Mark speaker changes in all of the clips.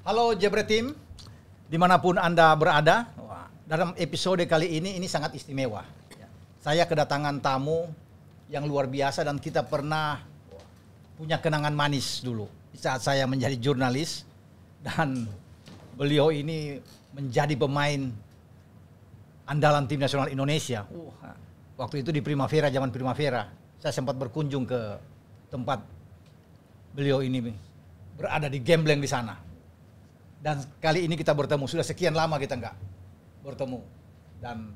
Speaker 1: Halo Jebre Team, dimanapun Anda berada, dalam episode kali ini ini sangat istimewa. Ya. Saya kedatangan tamu yang luar biasa dan kita pernah punya kenangan manis dulu saat saya menjadi jurnalis dan beliau ini menjadi pemain andalan tim nasional Indonesia. Waktu itu di Primavera, zaman Primavera, saya sempat berkunjung ke tempat beliau ini berada di gambling di sana dan kali ini kita bertemu, sudah sekian lama kita nggak bertemu. Dan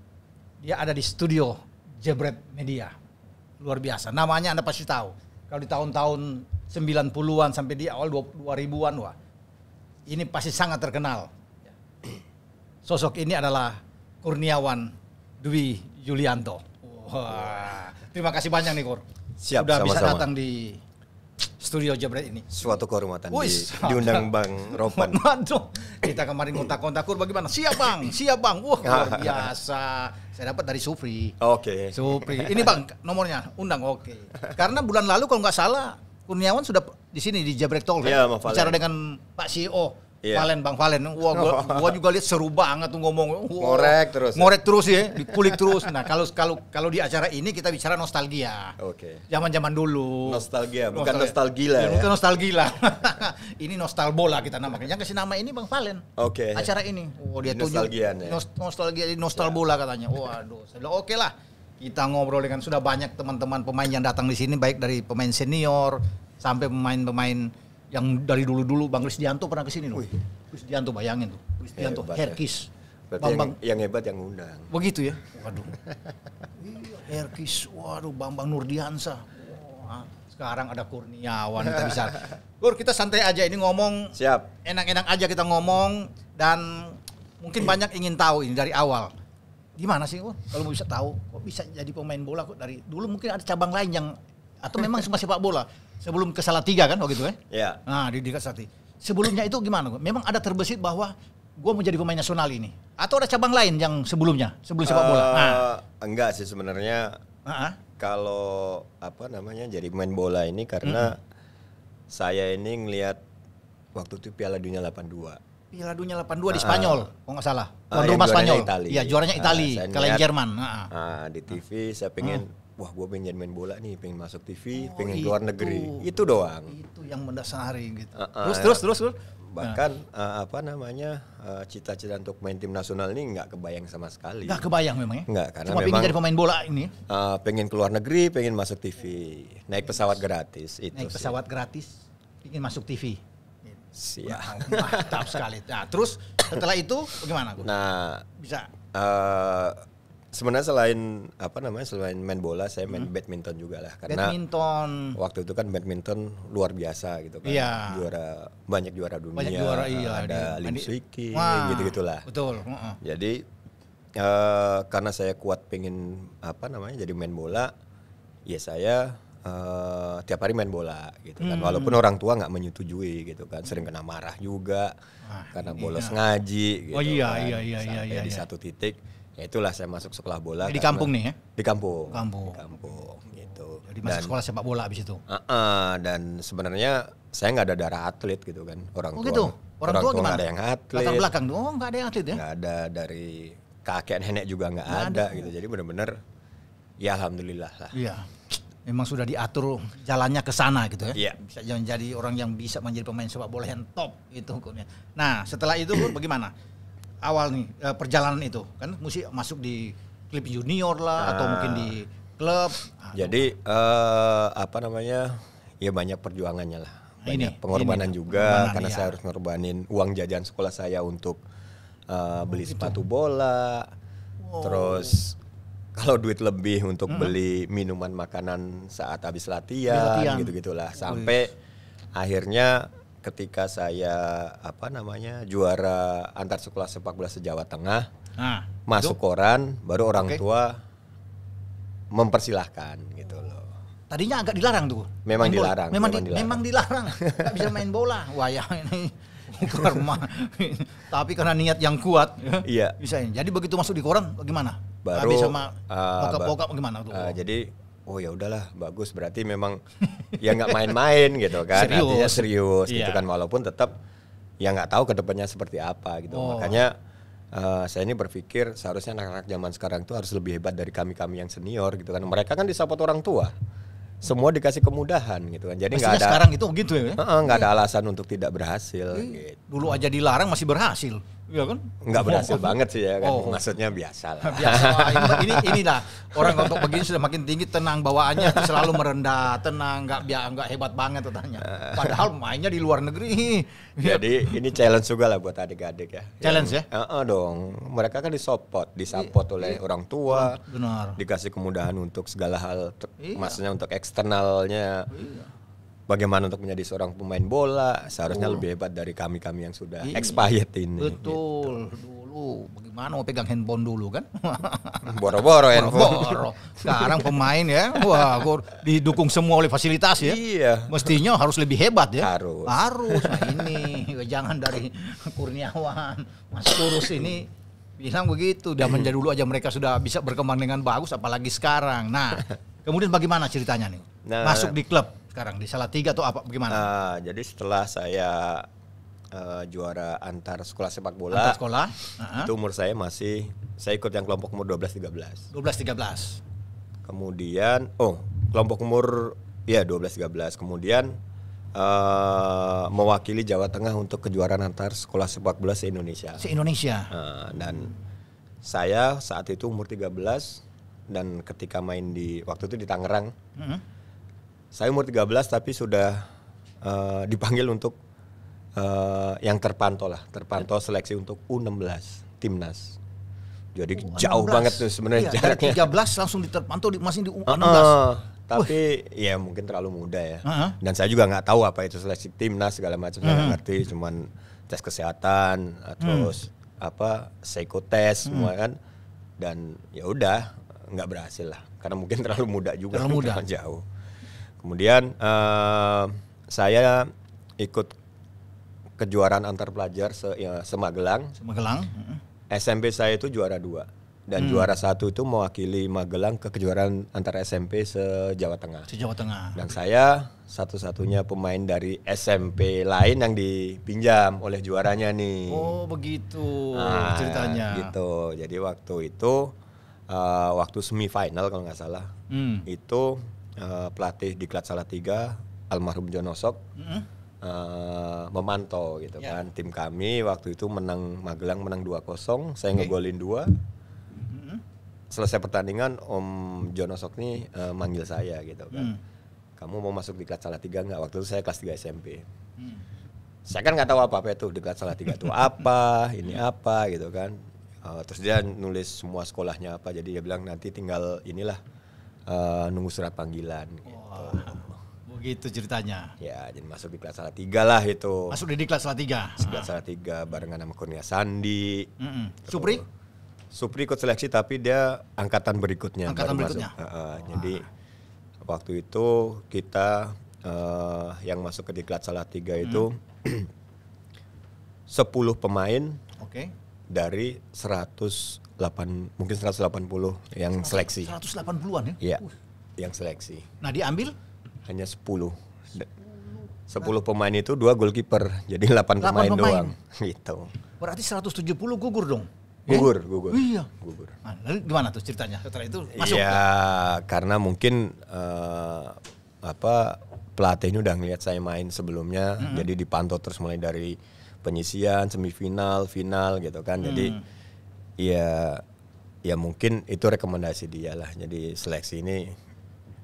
Speaker 1: dia ada di studio Jebret Media. Luar biasa, namanya Anda pasti tahu. Kalau di tahun-tahun 90-an sampai di awal 2000-an, wah, ini pasti sangat terkenal. Sosok ini adalah Kurniawan Dwi Yulianto. Wah. Terima kasih banyak nih Kur.
Speaker 2: Siap, Sudah sama -sama. bisa datang di studio Jabret ini. Suatu kehormatan di, diundang Bang Ropan.
Speaker 1: Mantap. Kita kemarin kontak-kontakur bagaimana? Siap Bang, siap Bang. Wah, luar biasa. Saya dapat dari Supri.
Speaker 2: Oke. Okay. Supri. Ini Bang
Speaker 1: nomornya, undang oke. Okay. Karena bulan lalu kalau nggak salah Kurniawan sudah di sini di Jabrek Tol ya, kan? Iya, bicara dengan Pak CEO. Yeah. Valen Bang Valen. Wah, gua, gua juga lihat seru banget tuh ngomong. ngorek terus. Ya? Ngorek ya? terus ya, dikulik terus. Nah, kalau kalau kalau di acara ini kita bicara nostalgia. Oke. Okay. Zaman-zaman
Speaker 2: dulu. Nostalgia, bukan nostalgia. Ya, ya, Bukan
Speaker 1: nostalgia. ini nostalbola kita namakan. Yang kasih nama ini Bang Valen.
Speaker 2: Oke. Okay. Acara ini.
Speaker 1: Wah, dia tunjuk. Ya. nostalgia, nostalgia di nostalbola yeah. katanya. Waduh, saya oke okay lah kita ngobrol dengan sudah banyak teman-teman pemain yang datang di sini baik dari pemain senior sampai pemain-pemain yang dari dulu-dulu Bang Kristianto pernah ke sini loh. Kristianto bayangin tuh. Krisdianto ya. Herkis. Ya.
Speaker 2: Bang, bang. Yang, yang hebat yang ngundang. Begitu ya? Waduh.
Speaker 1: Iya, Herkis, waduh Bang Nurdiansa. Wah, sekarang ada
Speaker 2: Kurniawan kita bisa.
Speaker 1: Kur, kita santai aja ini ngomong. Siap. Enak-enak aja kita ngomong dan mungkin banyak ingin tahu ini dari awal. Gimana sih, Kur? Kalau bisa tahu, kok bisa jadi pemain bola kok dari dulu mungkin ada cabang lain yang atau memang cuma sepak bola. Sebelum ke Salatiga kan waktu oh itu kan? Iya. Yeah. Nah, di dekat Salatiga. Sebelumnya itu gimana? Memang ada terbesit bahwa gue mau jadi pemain nasional ini? Atau ada cabang lain yang sebelumnya, sebelum sepak bola? Uh, nah. Eh,
Speaker 2: enggak sih sebenarnya. Uh -huh. Kalau apa namanya jadi pemain bola ini karena hmm. saya ini ngelihat waktu itu Piala Dunia 82.
Speaker 1: Piala Dunia 82 uh, di ah. Spanyol, uh, kalau nggak salah.
Speaker 2: uh, rumah Spanyol. Iya, juaranya ah, Italia uh, kalahin Jerman. Uh, uh, di TV uh. saya pengen uh wah gue pengen main bola nih, pengen masuk TV, oh, pengen itu, luar negeri, itu doang.
Speaker 1: Itu yang mendasari
Speaker 2: gitu. Uh, uh, terus, terus terus terus. Bahkan nah. uh, apa namanya cita eh, cita-cita untuk main tim nasional ini nggak kebayang sama sekali. Nggak kebayang memang ya? Nggak karena Cuma memang. pengen jadi pemain bola ini. Uh, pengen keluar negeri, pengen masuk TV, naik pesawat gratis itu. Naik pesawat
Speaker 1: gratis, pengen masuk
Speaker 2: TV. Siap.
Speaker 1: Mantap sekali. Nah terus setelah itu
Speaker 2: bagaimana? Nah bisa. Uh, sebenarnya selain apa namanya selain main bola saya main hmm. badminton juga lah karena badminton waktu itu kan badminton luar biasa gitu kan yeah. juara banyak juara dunia banyak juara, iya, ada Lim Swiki gitu gitulah betul uh -uh. jadi uh, karena saya kuat pengen apa namanya jadi main bola ya saya uh, tiap hari main bola gitu kan hmm. walaupun orang tua nggak menyetujui gitu kan sering kena marah juga ah, karena iya. bolos iya. ngaji gitu oh iya kan. iya iya, iya Sampai iya, iya di satu titik Ya itulah saya masuk sekolah bola. Di kampung nih ya? Di kampung. Kampung. Di kampung gitu. Jadi masuk dan, sekolah
Speaker 1: sepak bola abis itu.
Speaker 2: Uh, uh, dan sebenarnya saya nggak ada darah atlet gitu kan orang oh, tua. Gitu? Orang, orang tua, tua gimana? ada yang atlet. Latar belakang
Speaker 1: tuh, oh nggak ada yang atlet ya? Nggak
Speaker 2: ada dari kakek nenek juga nggak ada, ada gitu. Jadi benar-benar ya alhamdulillah lah. Iya.
Speaker 1: Memang sudah diatur jalannya ke sana gitu ya. Iya. Bisa jadi orang yang bisa menjadi pemain sepak bola yang top gitu. Nah setelah itu bagaimana? awal nih eh, perjalanan itu kan mesti masuk di klub junior lah nah. atau mungkin di klub.
Speaker 2: Nah, Jadi uh, apa namanya? Ya banyak perjuangannya lah. Nah, banyak ini, pengorbanan ini, juga pengorbanan, karena iya. saya harus ngorbanin uang jajan sekolah saya untuk uh, beli oh, gitu. sepatu bola. Wow. Oh. Terus kalau duit lebih untuk hmm. beli minuman makanan saat habis latihan, latihan. gitu-gitulah sampai yes. akhirnya ketika saya apa namanya juara antar sekolah sepak bola sejawa tengah nah, masuk itu? koran baru orang okay. tua mempersilahkan gitu loh
Speaker 1: tadinya agak dilarang tuh memang dilarang memang di, dilarang, memang dilarang. nggak bisa main bola wayang ya ini karma tapi karena niat yang kuat ya, iya bisa jadi begitu masuk di koran bagaimana baru sama uh, bokap-bokap bagaimana tuh uh,
Speaker 2: jadi oh ya udahlah bagus berarti memang ya nggak main-main gitu kan serius. artinya serius yeah. gitu iya. kan walaupun tetap ya nggak tahu kedepannya seperti apa gitu oh. makanya uh, saya ini berpikir seharusnya anak-anak zaman sekarang itu harus lebih hebat dari kami-kami yang senior gitu kan mereka kan disapot orang tua semua dikasih kemudahan gitu kan jadi nggak ada sekarang itu gitu ya nggak uh -uh, ada alasan untuk tidak berhasil gitu. dulu aja dilarang masih berhasil Iya kan? Enggak oh. berhasil oh, banget sih ya kan. Oh. Maksudnya biasa lah. biasa. Ini inilah orang untuk begini
Speaker 1: sudah makin tinggi tenang bawaannya selalu merendah, tenang, enggak biasa enggak hebat banget tetanya Padahal mainnya di luar
Speaker 2: negeri. Jadi ini challenge juga lah buat adik-adik ya. Challenge Yang, ya? Heeh uh, uh, dong. Mereka kan disupport, disupport iya. oleh iya. orang tua. Benar. Dikasih kemudahan untuk segala hal iya. maksudnya untuk eksternalnya. Iya bagaimana untuk menjadi seorang pemain bola seharusnya Betul. lebih hebat dari kami kami yang sudah Iyi. expired ini. Gitu.
Speaker 1: Betul. Gitu. Dulu bagaimana mau pegang handphone dulu kan?
Speaker 2: Boro-boro handphone. Boro. Sekarang pemain ya,
Speaker 1: wah aku didukung semua oleh fasilitas ya. Iya. Mestinya harus lebih hebat ya. Harus. Harus. Nah ini jangan dari Kurniawan, Mas Kurus ini bilang begitu. menjadi dulu aja mereka sudah bisa berkembang dengan bagus apalagi sekarang. Nah, kemudian bagaimana ceritanya nih? Nah, Masuk di klub sekarang di Salatiga atau apa
Speaker 2: bagaimana? Uh, jadi setelah saya uh, juara antar sekolah sepak bola. Antar sekolah. Itu umur saya masih saya ikut yang kelompok umur 12 13. 12 13. Kemudian oh, kelompok umur ya 12 13. Kemudian uh, mewakili Jawa Tengah untuk kejuaraan antar sekolah sepak bola se-Indonesia. Se-Indonesia. Uh, dan saya saat itu umur 13 dan ketika main di waktu itu di Tangerang. Mm -hmm saya umur 13 tapi sudah uh, dipanggil untuk uh, yang terpantau lah, terpantau seleksi untuk U16 timnas. Jadi U16. jauh banget tuh sebenarnya iya, jaraknya.
Speaker 1: 13 langsung diterpantau di masih di U16. Uh, uh,
Speaker 2: tapi Wih. ya mungkin terlalu muda ya. Uh -huh. Dan saya juga nggak tahu apa itu seleksi timnas segala macam hmm. saya ngerti, cuman tes kesehatan eh, hmm. terus -huh. apa psikotes -huh. Hmm. semua kan. Dan ya udah nggak berhasil lah karena mungkin terlalu muda juga terlalu gitu, muda jauh Kemudian uh, saya ikut kejuaraan antar pelajar se ya, Semagelang. Semagelang. SMP saya itu juara dua dan hmm. juara satu itu mewakili Magelang ke kejuaraan antar SMP se Jawa Tengah. Se Jawa Tengah. Dan saya satu-satunya pemain dari SMP lain yang dipinjam oleh juaranya nih. Oh begitu nah, ceritanya. Gitu. Jadi waktu itu uh, waktu semifinal kalau nggak salah hmm. itu Eh, pelatih di Klat Salatiga almarhum Jonosok mm -hmm. uh, eh, memantau gitu yeah. kan tim kami waktu itu menang Magelang menang 2-0 saya okay. ngegolin dua selesai pertandingan Om Jonosok nih uh, manggil saya gitu kan mm. kamu mau masuk di Klat tiga nggak waktu itu saya kelas 3 SMP mm. saya kan nggak tahu apa-apa itu di Klat tiga itu apa ini mm. apa gitu kan Uh, terus dia nulis semua sekolahnya apa jadi dia bilang nanti tinggal inilah uh, nunggu surat panggilan gitu. Wow. Begitu ceritanya. Ya, jadi masuk di kelas salah tiga lah itu. Masuk di kelas salah tiga. Kelas salah tiga barengan sama Kurnia Sandi. Mm -mm. Supri? Supri ikut seleksi tapi dia angkatan berikutnya. Angkatan berikutnya. Masuk. Uh, jadi waktu itu kita uh, yang masuk ke di kelas salah tiga itu sepuluh 10 pemain. Oke. Okay dari 108 mungkin 180 yang seleksi seleksi. 180-an ya? Iya. Uh. Yang seleksi. Nah, diambil hanya 10. 10 pemain itu dua goalkeeper. Jadi 8, 8 pemain, pemain doang gitu.
Speaker 1: Berarti 170 gugur dong.
Speaker 2: Eh? Gugur, eh? gugur. Iya. Gugur.
Speaker 1: Nah, lalu gimana tuh ceritanya setelah itu masuk? Iya,
Speaker 2: karena mungkin uh, apa pelatihnya udah ngelihat saya main sebelumnya, mm -hmm. jadi dipantau terus mulai dari penyisian, semifinal, final gitu kan. Hmm. Jadi ya ya mungkin itu rekomendasi dia lah. Jadi seleksi ini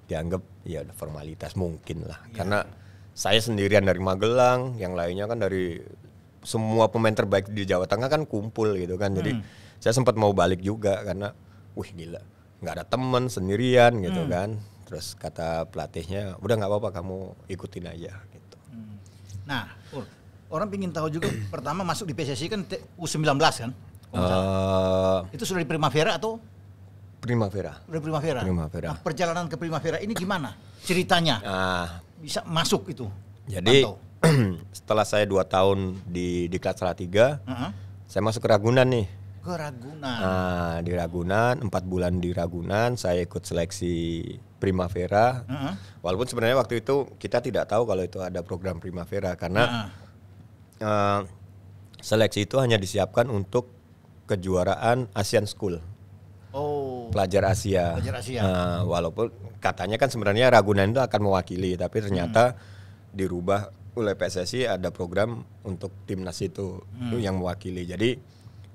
Speaker 2: dianggap ya formalitas mungkin lah. Ya. Karena saya sendirian dari Magelang, yang lainnya kan dari semua pemain terbaik di Jawa Tengah kan kumpul gitu kan. Jadi hmm. saya sempat mau balik juga karena wih gila, nggak ada temen sendirian gitu hmm. kan. Terus kata pelatihnya, udah nggak apa-apa kamu ikutin aja gitu.
Speaker 1: Hmm. Nah, Ur, orang ingin tahu juga pertama masuk di PSSI kan U19 kan?
Speaker 2: Uh, itu sudah di Primavera atau Primavera. Sudah Primavera. Primavera. Nah,
Speaker 1: perjalanan ke Primavera ini gimana
Speaker 2: ceritanya? Uh,
Speaker 1: bisa masuk itu.
Speaker 2: Jadi setelah saya dua tahun di Diklat Salatiga, uh -huh. saya masuk ke Ragunan nih. Ke Ragunan. Nah, di Ragunan empat bulan di Ragunan saya ikut seleksi Primavera. Uh -huh. Walaupun sebenarnya waktu itu kita tidak tahu kalau itu ada program Primavera karena uh -huh uh, seleksi itu hanya disiapkan untuk kejuaraan Asian School. Oh. Pelajar Asia. Pelajar Asia. Uh, walaupun katanya kan sebenarnya Ragunan itu akan mewakili, tapi ternyata hmm. dirubah oleh PSSI ada program untuk timnas itu, hmm. yang mewakili. Jadi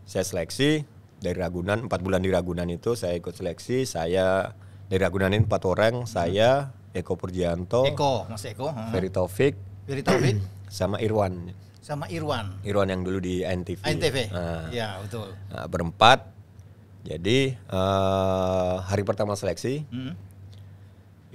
Speaker 2: saya seleksi dari Ragunan, empat bulan di Ragunan itu saya ikut seleksi, saya dari Ragunan ini empat orang, hmm. saya Eko Purjianto, Eko, Mas Eko, Ferry Taufik, Ferry Taufik, sama Irwan sama Irwan. Irwan yang dulu di NTV. NTV. Nah, ya betul. Nah, berempat. Jadi uh, hari pertama seleksi mm -hmm.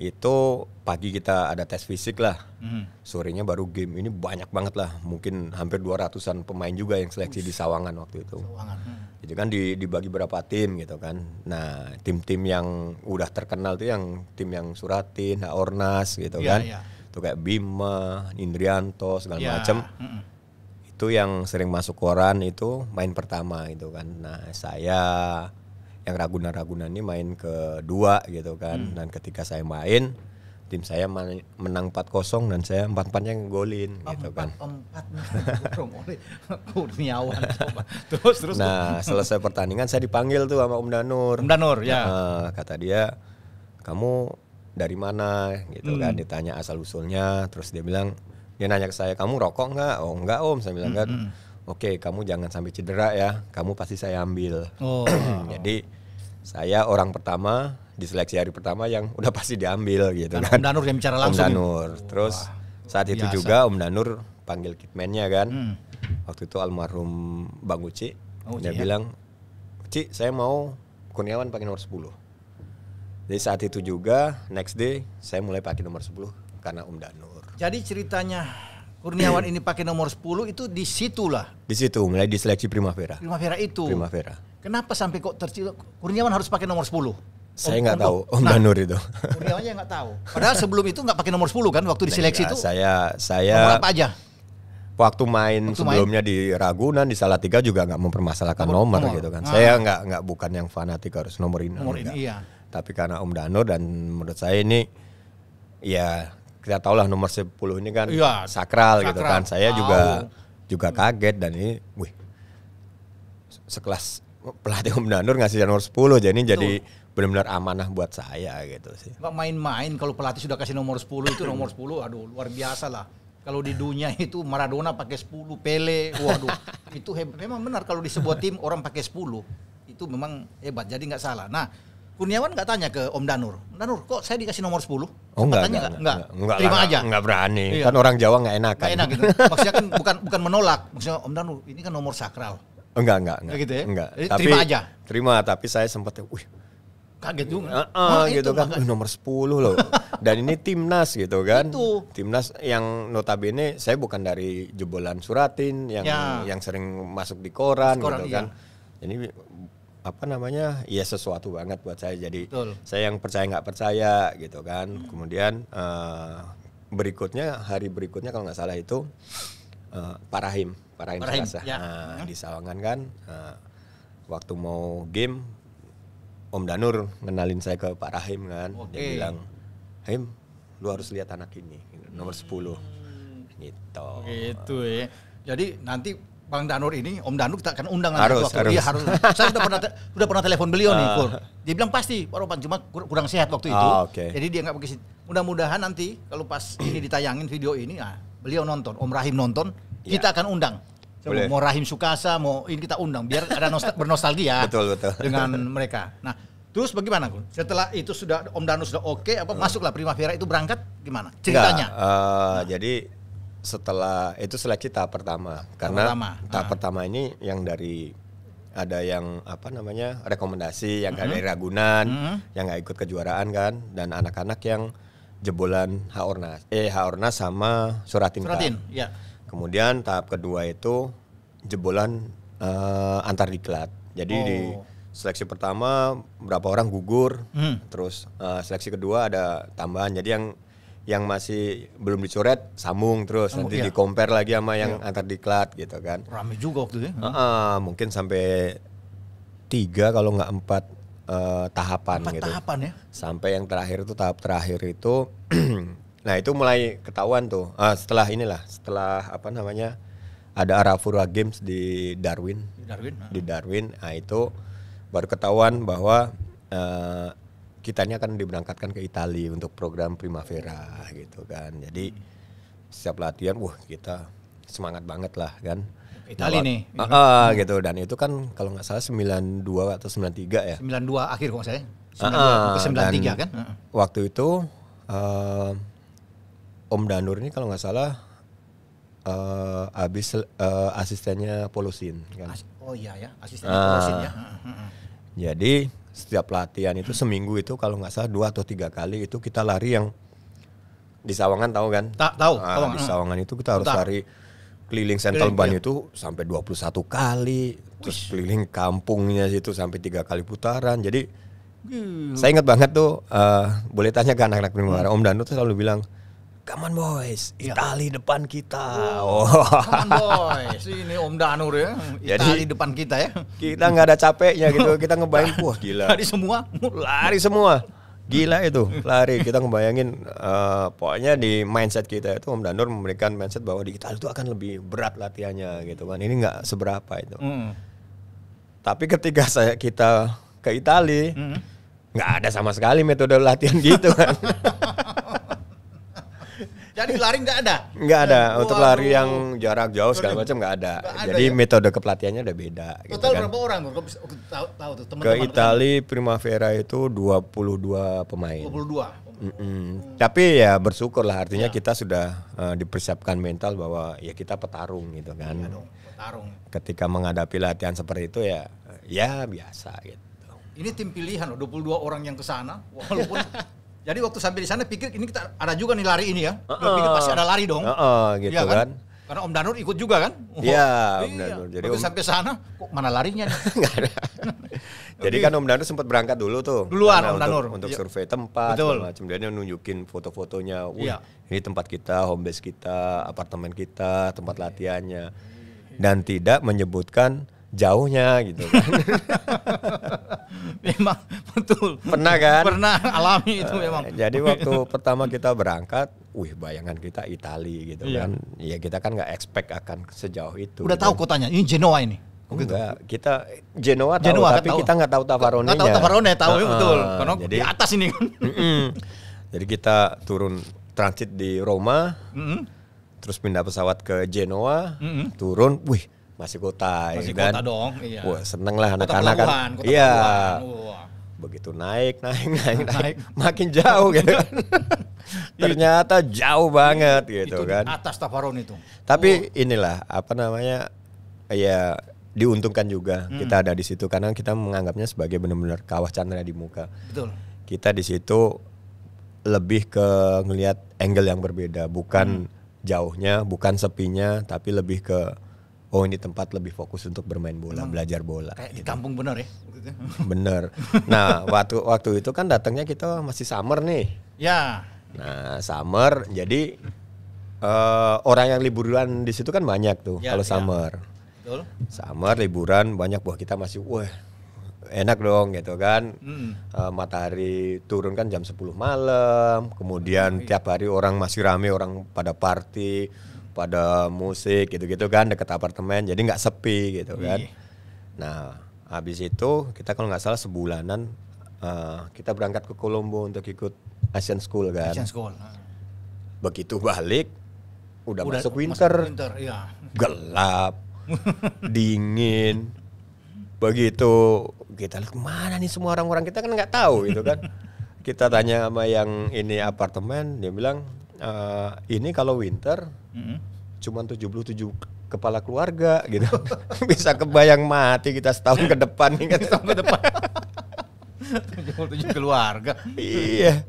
Speaker 2: itu pagi kita ada tes fisik lah. Mm -hmm. Sorenya baru game. Ini banyak banget lah. Mungkin hampir 200-an pemain juga yang seleksi Ush. di Sawangan waktu itu. Sawangan. Hmm. Jadi kan dibagi berapa tim gitu kan. Nah, tim-tim yang udah terkenal tuh yang tim yang Suratin, Ornas gitu yeah, kan. Yeah. Tuh kayak Bima, Indrianto segala yeah. macem. Mm -mm itu yang sering masuk koran itu main pertama gitu kan. Nah, saya yang Ragunan-Ragunan ini main kedua gitu kan. Hmm. Dan ketika saya main tim saya menang 4-0 dan saya 4-4-nya ngegolin oh, gitu kan. 4
Speaker 1: Kurniawan
Speaker 2: Terus Nah, selesai pertandingan saya dipanggil tuh sama Om Danur. Om Danur ya. Nah, kata dia, "Kamu dari mana?" gitu hmm. kan ditanya asal usulnya, terus dia bilang, dia nanya ke saya kamu rokok nggak oh nggak om saya bilang kan mm -hmm. oke okay, kamu jangan sampai cedera ya kamu pasti saya ambil oh. jadi saya orang pertama di seleksi hari pertama yang udah pasti diambil gitu Dan kan. Om Danur yang bicara langsung. Om Danur. Terus Wah, saat itu biasa. juga Om Danur panggil kitmennya kan. Hmm. Waktu itu almarhum Bang Uci oh, dia ya? bilang, "Uci, saya mau Kurniawan pakai nomor 10." Jadi saat itu juga next day saya mulai pakai nomor 10 karena Om Danur.
Speaker 1: Jadi ceritanya Kurniawan ini pakai
Speaker 2: nomor 10 itu di situlah. Di situ mulai diseleksi Primavera.
Speaker 1: Primavera itu. Primavera. Kenapa sampai kok tercil Kurniawan harus pakai nomor 10? Saya nggak tahu
Speaker 2: Om nah, Danur itu.
Speaker 1: Kurniawannya nggak tahu.
Speaker 2: Padahal sebelum itu nggak pakai nomor 10 kan waktu diseleksi nah, iya, itu. Saya saya nomor apa aja? Waktu main waktu sebelumnya main. di Ragunan di Salatiga juga nggak mempermasalahkan nomor, nomor, gitu kan. Nah. Saya nggak nggak bukan yang fanatik harus nomor ini. Nomor ini iya. Tapi karena Om Danur dan menurut saya ini ya kita tahu lah nomor 10 ini kan ya, sakral, sakral gitu kan. Saya tahu. juga juga kaget dan ini wih sekelas pelatih Om Danur ngasih nomor 10 jadi Betul. jadi benar-benar amanah buat saya gitu sih.
Speaker 1: Enggak main-main kalau pelatih sudah kasih nomor 10 itu nomor 10 aduh luar biasa lah. Kalau di dunia itu Maradona pakai 10, Pele, waduh itu hebat. Memang benar kalau di sebuah tim orang pakai 10 itu memang hebat. Jadi nggak salah. Nah, Kurniawan nggak tanya ke Om Danur. Danur, kok saya dikasih nomor
Speaker 2: 10? Oh enggak, tanya enggak, enggak, enggak, enggak, terima enggak, aja. Enggak berani. Iya. Kan orang Jawa enggak enak kan. enak gitu.
Speaker 1: Maksudnya kan bukan bukan menolak. Maksudnya Om Danur, ini kan nomor sakral.
Speaker 2: Enggak, enggak, enggak. Gitu ya? Enggak. Jadi, eh, tapi, terima aja. Terima, tapi saya sempat wih kaget juga. Uh, uh, nah, gitu kan. Uh, nomor 10 loh. Dan ini timnas gitu kan. Itu. Timnas yang notabene saya bukan dari jebolan suratin yang ya. yang sering masuk di koran, koran gitu iya. kan. Ini apa namanya ya sesuatu banget buat saya jadi Betul. saya yang percaya nggak percaya gitu kan hmm. kemudian uh, berikutnya hari berikutnya kalau nggak salah itu uh, Pak Rahim Pak Rahim, Rahim ya. nah, hmm. di Sawangan kan uh, waktu mau game Om Danur ngenalin saya ke Pak Rahim kan okay. dia bilang Rahim lu harus lihat anak ini nomor 10 hmm. gitu
Speaker 1: itu ya jadi nanti Bang Danur ini, Om Danur kita akan undang harus, nanti waktu harus. dia harus. saya sudah pernah sudah pernah telepon beliau nih, Kur. Ah. Dia bilang pasti, Pak cuma kurang sehat waktu itu. Ah, okay. Jadi dia nggak pergi. Mudah-mudahan nanti kalau pas ini ditayangin video ini, nah, beliau nonton, Om Rahim nonton, yeah. kita akan undang.
Speaker 2: Boleh. Mau Rahim
Speaker 1: Sukasa, mau ini kita undang biar ada nostal bernostalgia
Speaker 2: betul, betul. dengan
Speaker 1: mereka. Nah, Terus bagaimana, Kun? Setelah itu sudah Om Danur sudah oke, okay, apa hmm. masuklah Primavera itu berangkat gimana? Ceritanya.
Speaker 2: uh, nah. Jadi setelah itu seleksi tahap pertama karena tahap pertama, tahap ah. pertama ini yang dari ada yang apa namanya rekomendasi yang uh mm-hmm. -huh. dari Ragunan uh mm-hmm. -huh. yang nggak ikut kejuaraan kan dan anak-anak yang jebolan Haornas eh Haornas sama Suratin Suratin kan. ya kemudian tahap kedua itu jebolan uh, eh, antar diklat jadi oh. di seleksi pertama berapa orang gugur hmm. terus uh, seleksi kedua ada tambahan jadi yang yang masih belum dicoret sambung terus nanti iya. di lagi sama yang iya. antar diklat gitu kan. Rame juga waktu itu. Uh, uh, mungkin sampai tiga kalau nggak empat uh, tahapan empat gitu. tahapan ya. Sampai yang terakhir itu tahap terakhir itu nah itu mulai ketahuan tuh. Uh, setelah inilah setelah apa namanya ada Arafura Games di Darwin. Di Darwin. Ah. Di Darwin. Nah itu baru ketahuan bahwa uh, kitanya kan diberangkatkan ke Italia untuk program Primavera gitu kan. Jadi setiap latihan wah kita semangat banget lah kan. Italia Lewat, nih. Uh, uh, gitu dan itu kan kalau nggak salah 92 atau 93 ya.
Speaker 1: 92 akhir kok saya. 92 uh, 93 kan. Uh.
Speaker 2: Waktu itu uh, Om Danur ini kalau nggak salah uh, habis uh, asistennya Polusin kan. oh iya ya, asistennya uh, Polusin ya. Uh, uh, uh. Jadi setiap latihan itu seminggu itu kalau nggak salah dua atau tiga kali itu kita lari yang di Sawangan tahu kan? Ta tahu. Nah, tahu. Di hmm. Sawangan itu kita harus Entah. lari keliling Central Ban iya. itu sampai 21 kali, Wish. terus keliling kampungnya situ sampai tiga kali putaran. Jadi hmm. saya ingat banget tuh uh, boleh tanya ke anak-anak primavera, hmm. Om Danu tuh selalu bilang Come on boys, ya. Itali depan kita. Oh, oh. come on boys,
Speaker 1: ini Om Danur ya, Itali depan kita ya.
Speaker 2: Kita nggak ada capeknya gitu, kita ngebayang, wah gila. Lari semua, lari semua, gila itu lari. Kita ngebayangin, uh, pokoknya di mindset kita itu Om Danur memberikan mindset bahwa di Itali itu akan lebih berat latihannya gitu kan. Ini nggak seberapa itu. Mm. Tapi ketika saya kita ke Itali, hmm. nggak mm. ada sama sekali metode latihan gitu kan.
Speaker 1: Jadi lari nggak ada.
Speaker 2: Nggak ada. Nah, Untuk lari yang jarak jauh segala macam nggak ada. ada. Jadi ya? metode kepelatihannya udah beda. Total gitu kan. berapa
Speaker 1: orang? Kau bisa tahu, tahu tuh teman-teman. Ke Itali
Speaker 2: Primavera itu 22 pemain. 22. Mm -mm. Hmm. Tapi ya bersyukur lah artinya ya. kita sudah uh, dipersiapkan mental bahwa ya kita petarung gitu kan. Ya dong, petarung. Ketika menghadapi latihan seperti itu ya ya biasa gitu.
Speaker 1: Ini tim pilihan loh 22 orang yang ke sana walaupun Jadi waktu sampai di sana pikir ini kita ada juga nih lari ini ya. Uh -uh. Pikir pasti ada lari dong. Uh
Speaker 2: -uh, gitu ya kan? kan.
Speaker 1: Karena Om Danur ikut juga kan? Oh, ya, iya, Om
Speaker 2: iya. Danur. Jadi waktu Om... sampai
Speaker 1: sana kok mana larinya? ada.
Speaker 2: Jadi kan Om Danur sempat berangkat dulu tuh. Duluan Om Danur untuk, untuk iya. survei tempat Betul. macam dia nunjukin foto-fotonya. Wih, iya. ini tempat kita, home base kita, apartemen kita, tempat latihannya. Dan tidak menyebutkan jauhnya gitu kan. memang betul. Pernah kan? Pernah alami itu eh, memang. Jadi waktu pertama kita berangkat, wih bayangan kita Itali gitu iya. kan. Ya kita kan nggak expect akan sejauh itu. Udah gitu. tahu kotanya, ini Genoa ini. Oh, gitu. Enggak, kita Genoa, tahu, Genoa tapi tahu. kita nggak tahu Tavarone. Nggak tahu Tavarone, tahu uh, betul. Karena jadi, di atas ini kan. Mm -mm. Jadi kita turun transit di Roma, mm -hmm. terus pindah pesawat ke Genoa, mm -hmm. turun, wih masih kota ya masih ya, kota dong iya Wah, seneng lah anak-anak kan iya begitu naik naik naik naik makin jauh gitu ternyata jauh iya, banget iya. gitu itu kan di atas Tafaron itu tapi oh. inilah apa namanya ya diuntungkan juga hmm. kita ada di situ karena kita menganggapnya sebagai benar-benar kawah chandra di muka betul kita di situ lebih ke ngelihat angle yang berbeda bukan hmm. jauhnya bukan sepinya tapi lebih ke oh ini tempat lebih fokus untuk bermain bola, hmm. belajar bola. Kayak gitu. di kampung bener ya? Bener. Nah waktu waktu itu kan datangnya kita masih summer nih. Ya. Nah summer jadi uh, orang yang liburan di situ kan banyak tuh ya, kalau ya. summer. Betul. Summer liburan banyak buah kita masih wah enak dong gitu kan. hmm. Uh, matahari turun kan jam 10 malam, kemudian hmm. tiap hari orang masih rame orang pada party ada musik gitu-gitu kan dekat apartemen jadi nggak sepi gitu kan iya. nah habis itu kita kalau nggak salah sebulanan uh, kita berangkat ke Kolombo untuk ikut Asian School kan Asian School ah. begitu balik udah, udah masuk winter, masuk winter ya. gelap dingin begitu kita lihat kemana nih semua orang-orang kita kan nggak tahu gitu kan kita tanya sama yang ini apartemen dia bilang uh, ini kalau winter mm-hmm. cuman 77 kepala keluarga gitu. Bisa kebayang mati kita setahun ke depan nih kan. Setahun ke depan. 77 keluarga. iya.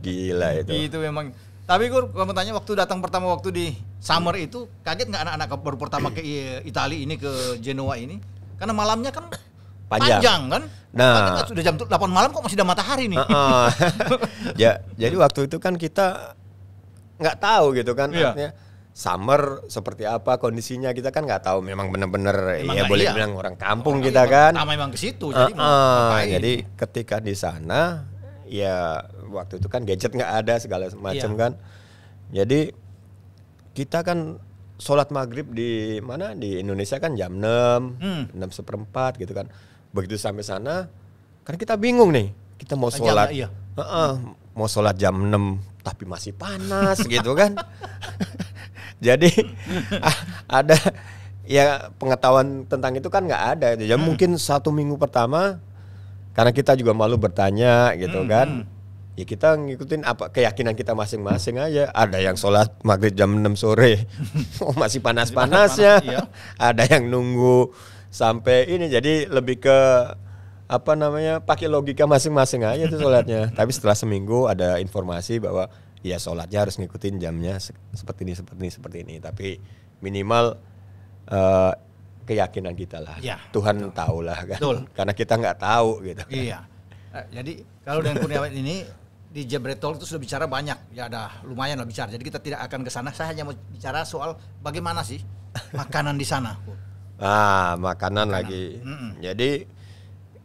Speaker 2: Gila itu. Itu memang
Speaker 1: tapi gue mau tanya waktu datang pertama waktu di summer itu kaget nggak anak-anak baru pertama ke Italia ini ke Genoa ini? Karena malamnya kan
Speaker 2: panjang, panjang kan? Nah, sudah jam
Speaker 1: 8 malam kok masih ada matahari nih. Uh -uh. ya, jadi
Speaker 2: waktu itu kan kita nggak tahu gitu kan iya. artinya summer seperti apa kondisinya kita kan nggak tahu memang benar-benar ya boleh iya. bilang orang kampung orang kita kan sama memang ke situ uh, jadi uh, jadi ketika di sana ya waktu itu kan gadget nggak ada segala macam iya. kan jadi kita kan sholat maghrib di mana di Indonesia kan jam 6 enam hmm. seperempat gitu kan begitu sampai sana kan kita bingung nih kita mau sholat jam, iya. uh -uh, hmm. mau sholat jam 6 tapi masih panas gitu kan. Jadi ah, ada ya pengetahuan tentang itu kan nggak ada. Jadi hmm. mungkin satu minggu pertama karena kita juga malu bertanya gitu hmm. kan. Ya kita ngikutin apa keyakinan kita masing-masing aja. Ada yang sholat maghrib jam 6 sore oh, masih panas-panasnya. Panas, iya. Ada yang nunggu sampai ini jadi lebih ke apa namanya pakai logika masing-masing aja itu sholatnya tapi setelah seminggu ada informasi bahwa ya sholatnya harus ngikutin jamnya seperti ini seperti ini seperti ini tapi minimal uh, keyakinan kita lah ya, Tuhan tahu lah kan betul. karena kita nggak tahu gitu kan. iya
Speaker 1: eh, jadi kalau dengan Kurniawan ini di Jebretol itu sudah bicara banyak ya ada lumayan lah bicara jadi kita tidak akan ke sana saya hanya mau bicara soal bagaimana sih makanan di sana
Speaker 2: ah makanan, makanan. lagi mm -mm. jadi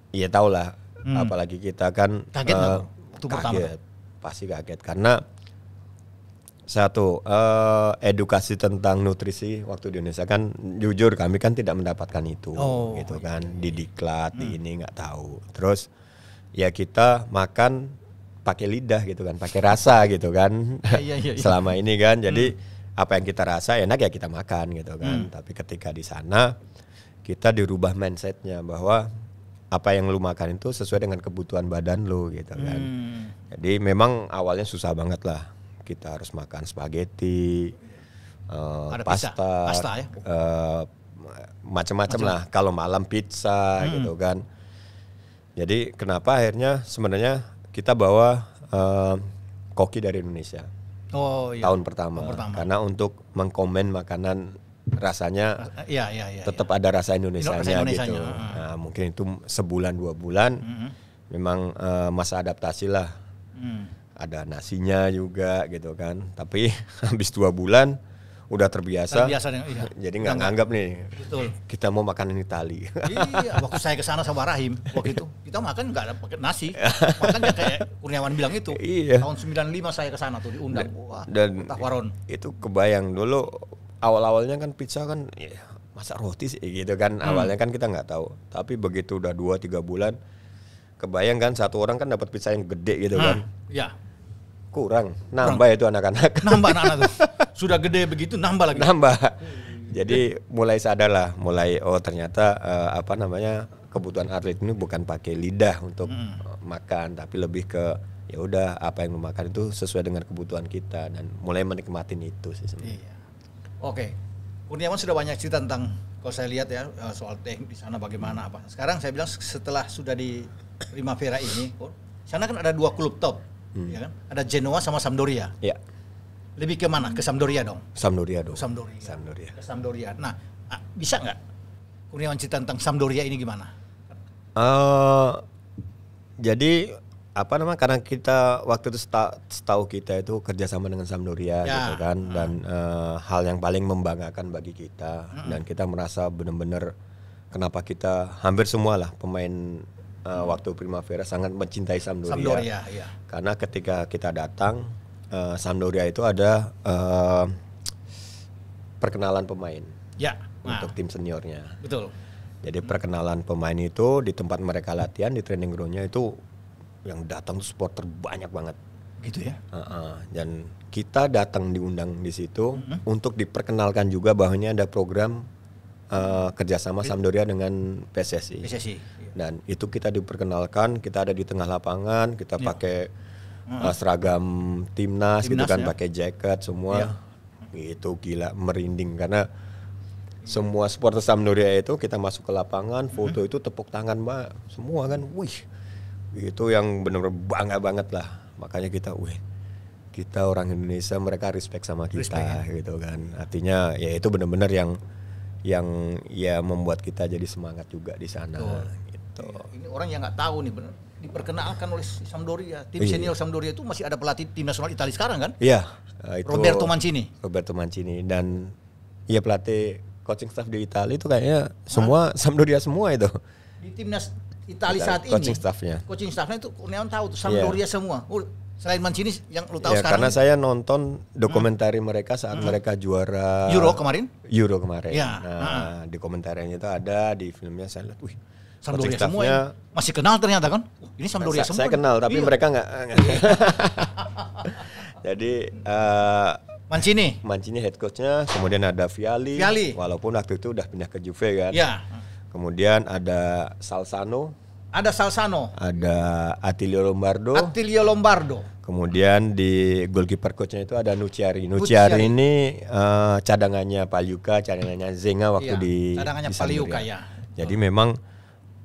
Speaker 2: Iya tau lah hmm. apalagi kita kan kaget uh, kaget, pasti kaget karena satu uh, edukasi tentang nutrisi waktu di Indonesia kan jujur kami kan tidak mendapatkan itu oh, gitu iya, kan iya, di iya. diklat hmm. di ini nggak tahu terus ya kita makan pakai lidah gitu kan pakai rasa gitu kan ya, ya, ya, selama ini kan hmm. jadi hmm. apa yang kita rasa enak ya kita makan gitu kan hmm. tapi ketika di sana kita dirubah mindsetnya bahwa apa yang lu makan itu sesuai dengan kebutuhan badan lu gitu kan. Hmm. Jadi memang awalnya susah banget lah. Kita harus makan spaghetti, uh, pasta, pasta ya? uh, eh, macam-macam lah. Kalau malam pizza hmm. gitu kan. Jadi kenapa akhirnya sebenarnya kita bawa uh, koki dari Indonesia.
Speaker 1: Oh iya. Tahun pertama. Tahun pertama. Karena
Speaker 2: untuk mengkomen makanan rasanya ah, ah, ya, ya, ya, tetap ya. ada rasa Indonesia gitu. Uh. Nah, mungkin itu sebulan dua bulan hmm. memang uh, masa adaptasi lah. Hmm. Ada nasinya juga gitu kan. Tapi habis dua bulan udah terbiasa. terbiasa dengan, iya. Jadi nggak nganggap nih. Betul. Kita mau makanan Itali.
Speaker 1: iya, waktu saya ke sana sama Rahim waktu itu kita makan nggak ada pakai nasi. makan kayak Kurniawan bilang itu. Iya. Tahun 95 saya ke sana tuh diundang. Dan, Wah,
Speaker 2: dan itu kebayang dulu awal-awalnya kan pizza kan ya, masa roti sih gitu kan hmm. awalnya kan kita nggak tahu tapi begitu udah dua tiga bulan kebayang kan satu orang kan dapat pizza yang gede gitu hmm. kan ya kurang nambah kurang. itu anak-anak nambah anak-anak sudah gede begitu nambah lagi nambah hmm. jadi mulai sadar lah mulai oh ternyata uh, apa namanya kebutuhan atlet ini bukan pakai lidah untuk hmm. makan tapi lebih ke ya udah apa yang memakan itu sesuai dengan kebutuhan kita dan mulai menikmatin itu sih sebenarnya iya.
Speaker 1: Oke. Kurniawan sudah banyak cerita tentang kalau saya lihat ya eh, soal teknik di sana bagaimana apa. Sekarang saya bilang setelah sudah di Primavera ini, oh, sana kan ada dua klub top, hmm. ya kan? Ada Genoa sama Sampdoria. Ya. Lebih ke mana? Ke Sampdoria dong. Sampdoria dong. Sampdoria. Sampdoria. Ke Sampdoria. Nah, bisa nggak Kurniawan cerita tentang Sampdoria ini gimana?
Speaker 2: Uh, jadi apa namanya karena kita waktu itu setahu kita itu kerjasama dengan Sampdoria ya. gitu kan hmm. dan uh, hal yang paling membanggakan bagi kita hmm. dan kita merasa benar-benar kenapa kita hampir semua lah pemain uh, waktu Primavera sangat mencintai Sampdoria, Samdoria ya. karena ketika kita datang uh, eh, Sampdoria itu ada uh, perkenalan pemain ya, nah. untuk tim seniornya betul jadi perkenalan pemain itu di tempat mereka latihan di training groundnya itu yang datang tuh supporter banyak banget gitu ya uh -uh. dan kita datang diundang di situ mm -hmm. untuk diperkenalkan juga bahwanya ada program uh, kerjasama iya. Sampdoria dengan PSSI. PSSI. Iya. Dan itu kita diperkenalkan, kita ada di tengah lapangan, kita ya. pakai uh, seragam timnas, gitu timnas gitu kan, ya. pakai jaket semua. Ya. Itu gila merinding karena semua supporter Sampdoria itu kita masuk ke lapangan, foto hmm. itu tepuk tangan mbak, semua kan, wih itu yang bener benar bangga banget lah makanya kita weh kita orang Indonesia mereka respect sama kita respect, ya. gitu kan artinya ya itu benar-benar yang yang ya membuat kita jadi semangat juga di sana oh.
Speaker 1: gitu iya, ini orang yang nggak tahu nih benar diperkenalkan oleh Sampdoria tim iya. senior Sampdoria itu masih ada pelatih tim nasional
Speaker 2: Italia sekarang kan iya eh, itu Roberto Mancini Roberto Mancini dan ya pelatih coaching staff di Italia itu kayaknya nah. semua Sampdoria semua itu di
Speaker 1: timnas Itali saat ini coaching staffnya coaching staffnya itu Neon tahu tuh Sampdoria iya. yeah. semua oh, selain Mancini yang lu tahu yeah, sekarang karena saya
Speaker 2: nonton dokumentari hmm. mereka saat hmm. mereka juara Euro kemarin Euro kemarin yeah. nah hmm. di komentarnya itu ada di filmnya saya lihat wih Sampdoria semua ya.
Speaker 1: masih kenal ternyata kan ini Sampdoria nah, semua saya kan? kenal tapi iya. mereka nggak iya.
Speaker 2: jadi uh, Mancini Mancini head coachnya kemudian ada Viali, Viali walaupun waktu itu udah pindah ke Juve kan ya Kemudian ada Salsano.
Speaker 1: Ada Salsano.
Speaker 2: Ada Atilio Lombardo. Atilio Lombardo. Kemudian di goalkeeper coachnya itu ada Nuciari. Nuciari, ini uh, cadangannya Paliuka, cadangannya Zenga waktu iya, di cadangannya di Paliuka ya. Jadi oh. memang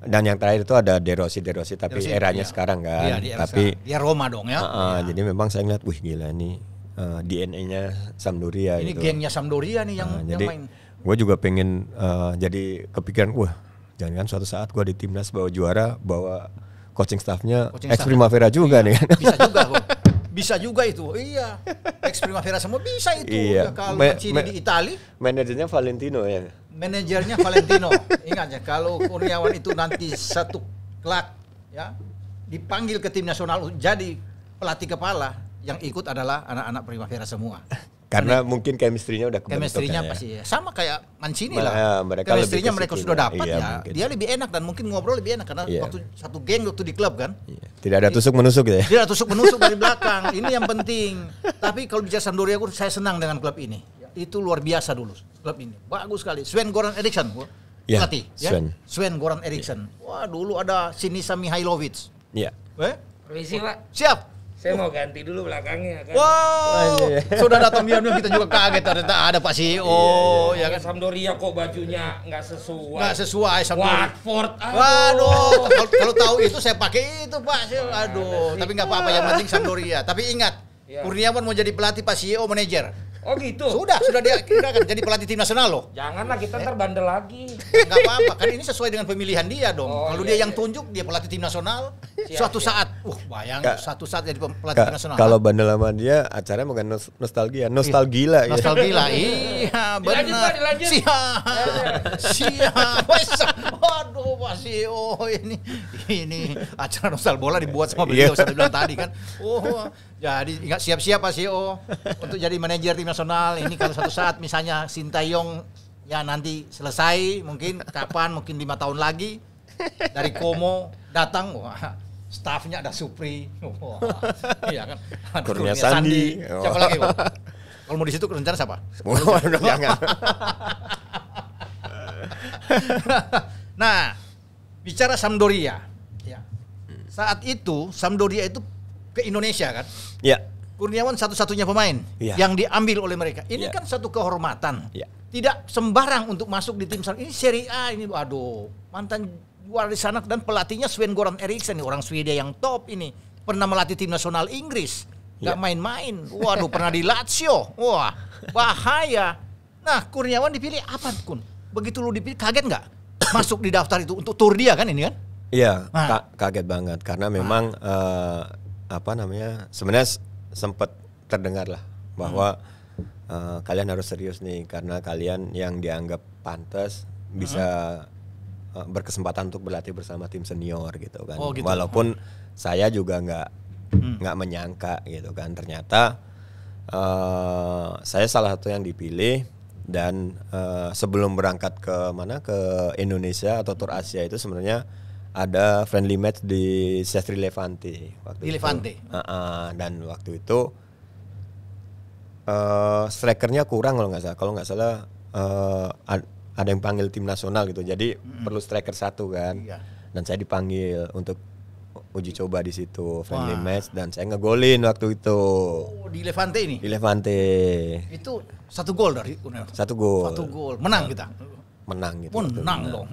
Speaker 2: dan yang terakhir itu ada Derosi, Derosi. tapi Derossi, eranya iya. sekarang kan. Iya, di era tapi ya Roma dong ya. Uh, iya. Jadi memang saya ngeliat wih gila ini uh, eh, DNA-nya Sampdoria Ini gitu. gengnya
Speaker 1: Sampdoria nih yang, uh, yang jadi, main
Speaker 2: gue juga pengen uh, jadi kepikiran wah jangan kan suatu saat gue di timnas bawa juara bawa coaching staffnya ex primavera juga iya. nih kan. bisa juga
Speaker 1: bro. bisa juga itu iya ex primavera semua bisa itu iya. ya, kalau ma- ma- di Itali
Speaker 2: manajernya Valentino ya
Speaker 1: manajernya Valentino ingat ya kalau Kurniawan itu nanti satu kelak ya dipanggil ke tim nasional jadi pelatih kepala yang ikut adalah anak-anak primavera semua
Speaker 2: karena mungkin chemistry-nya udah kebentuk chemistry-nya kan ya. pasti ya.
Speaker 1: sama kayak Mancini lah. Ya, mereka chemistry-nya mereka sudah dapat iya, ya. Mungkin. Dia lebih enak dan mungkin ngobrol lebih enak karena iya. waktu satu geng waktu di klub kan. Iya.
Speaker 2: Tidak ada iya. tusuk menusuk gitu ya.
Speaker 1: Tidak ada tusuk menusuk dari belakang. Ini yang penting. Tapi kalau bicara Sampdoria saya senang dengan klub ini. Itu luar biasa dulu klub ini. Bagus sekali. Sven Goran Eriksson gua.
Speaker 2: Iya, ya, ya?
Speaker 1: Sven. Goran Eriksson. Ya. Wah, dulu ada Sinisa Mihailovic. Iya. Eh? Permisi, Pak. Siap. Saya mau ganti dulu belakangnya kan. Wow. Sudah datang diam kita juga kaget ternyata ada Pak CEO iya, iya, iya. ya iya, kan. Sampdoria kok bajunya nggak sesuai. Nggak sesuai Sampdoria. Watford. Aduh. Waduh, kalau, tahu itu saya pakai itu Pak. E aduh, tapi nggak apa-apa yang penting Sampdoria. Tapi ingat, ya. Kurniawan mau jadi pelatih Pak CEO manajer. Oh gitu. Sudah, sudah dia kita kan jadi pelatih tim nasional loh. Janganlah kita ntar bandel lagi. Enggak eh, apa-apa, kan ini sesuai dengan pemilihan dia dong. Oh, Kalau iya, dia yang iya. tunjuk dia pelatih tim nasional, siap, suatu siap. saat, uh bayang Ka suatu saat jadi pelatih tim nasional. Kalau
Speaker 2: bandel sama dia acaranya bukan nos nostalgia, iya. nostalgila. Ya. Nostalgila. iya, iya benar. Siap.
Speaker 1: Siap. Waduh, masih e oh ini ini acara nostalgia bola dibuat sama beliau sudah saya bilang tadi kan. Oh, jadi ingat siap-siap Pak CEO untuk jadi manajer tim nasional. Ini kalau satu saat misalnya Sintayong ya nanti selesai mungkin kapan mungkin lima tahun lagi dari Komo datang wah staffnya ada Supri, wah, iya kan, ada Kurnia, Sandi, Sandi. Oh. siapa lagi? Wah. Kalau mau di situ rencana siapa? nah, bicara Sampdoria. Ya. Saat itu Sampdoria itu ke Indonesia kan? Ya. Kurniawan satu-satunya pemain ya. yang diambil oleh mereka. Ini ya. kan satu kehormatan. Ya. Tidak sembarang untuk masuk di tim sana. Ini Serie A ini aduh, mantan juara di sana dan pelatihnya Sven Goran Eriksson orang Swedia yang top ini. Pernah melatih tim nasional Inggris. Gak ya. main-main. Waduh, pernah di Lazio. Wah, bahaya. Nah, Kurniawan dipilih apa, Kun? Begitu lu dipilih kaget nggak? Masuk di daftar itu untuk tur dia kan ini kan?
Speaker 2: Iya, nah. kaget banget karena memang nah. uh, apa namanya sebenarnya sempat terdengar lah bahwa uh, kalian harus serius nih karena kalian yang dianggap pantas hmm. bisa uh, berkesempatan untuk berlatih bersama tim senior gitu kan. Oh, gitu. Walaupun hmm. saya juga nggak nggak hmm. menyangka gitu kan ternyata uh, saya salah satu yang dipilih dan uh, sebelum berangkat ke mana ke Indonesia atau tur Asia itu sebenarnya ada friendly match di Sestri Levante waktu di itu. Uh, uh, dan waktu itu uh, strikernya kurang kalau nggak salah. Kalau nggak salah uh, ada yang panggil tim nasional gitu. Jadi mm-hmm. perlu striker satu kan. Iya. Dan saya dipanggil untuk uji coba di situ friendly Wah. match dan saya ngegolin waktu itu. Oh, di Levante ini. Di Levante.
Speaker 1: Itu satu gol dari Satu gol. Satu gol. Menang kita
Speaker 2: menang gitu. Menang nah. dong.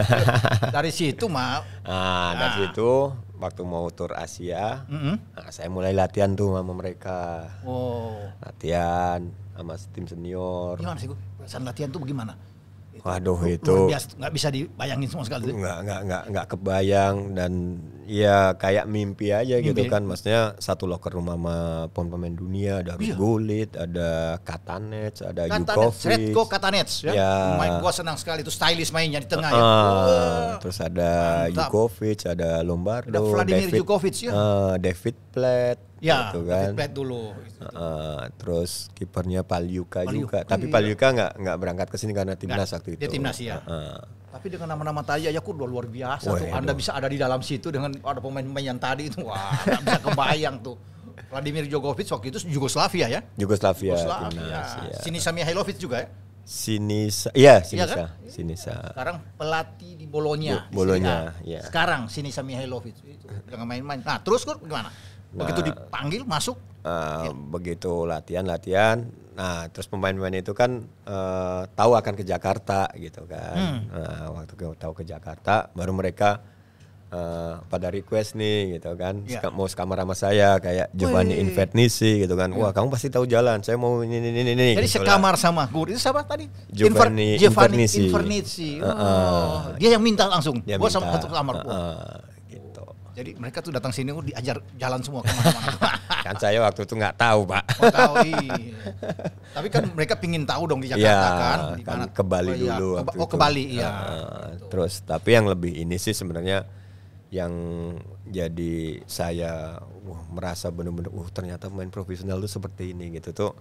Speaker 2: dari situ mah. Nah, dari ah. situ waktu mau tur Asia, mm -hmm. nah, saya mulai latihan tuh sama mereka. Oh. Latihan sama tim senior. Gimana sih,
Speaker 1: pesan latihan tuh bagaimana?
Speaker 2: Gitu. Itu, Waduh itu nggak bisa dibayangin semua sekali. Nggak nggak nggak nggak kebayang dan ya kayak mimpi aja mimpi. gitu kan, maksudnya satu loker rumah sama pon pemain dunia ada iya. Gulit, ada Katanets, ada Katanets, Redko
Speaker 1: Katanets ya. ya. Main gua senang sekali itu stylish mainnya di tengah uh, ya. Uh,
Speaker 2: terus ada Mantap. ada Lombardo, ada Vladimir David, ya. Uh, David Platt Ya, gitu kan. David dulu. Uh, terus kipernya Paliuka, Paliuka juga, oh, tapi iya. Paliuka nggak nggak berangkat ke sini karena timnas gak, waktu itu. Dia timnas ya. Uh, uh.
Speaker 1: Tapi dengan nama-nama tadi ya kok luar biasa tuh. Anda aduh. bisa ada di dalam situ dengan ada pemain-pemain yang tadi itu. Wah, bisa kebayang tuh. Vladimir Djokovic waktu itu Yugoslavia ya?
Speaker 2: Yugoslavia. Yugoslavia. Timnas, ya.
Speaker 1: Sini Sami Hailovic juga ya?
Speaker 2: Sinisa, iya, iya Sinisa, ya kan? Sinisa. Sekarang
Speaker 1: pelatih di Bolonya. Bolonia. Bolonya, ya. Sekarang Sinisa Mihailovic itu jangan main-main. Nah, terus gimana? Nah, begitu dipanggil masuk
Speaker 2: uh, ya. begitu latihan latihan nah terus pemain-pemain itu kan uh, tahu akan ke Jakarta gitu kan hmm. nah, waktu ke, tahu ke Jakarta baru mereka uh, pada request nih gitu kan Ya. mau sekamar sama saya kayak Giovanni Invertnisi gitu kan iya. wah kamu pasti tahu jalan saya mau ini ini ini, ini jadi gitu sekamar
Speaker 1: lah. Kan. sama guru itu siapa tadi
Speaker 2: Giovanni Invernisi. Oh. Uh, uh,
Speaker 1: dia yang minta langsung dia gua minta, sama satu kamar uh, uh, jadi mereka tuh datang sini udah oh, diajar jalan semua kemana-mana.
Speaker 2: kan saya waktu itu nggak tahu pak. Oh, tahu iya. Tapi kan mereka pingin tahu dong di iya, Jakarta ya, kan. kan ke Bali oh, iya, dulu. Ya, Waktu oh ke Bali iya. Uh, Terus tapi yang lebih ini sih sebenarnya yang jadi saya uh, merasa benar-benar uh ternyata main profesional tuh seperti ini gitu tuh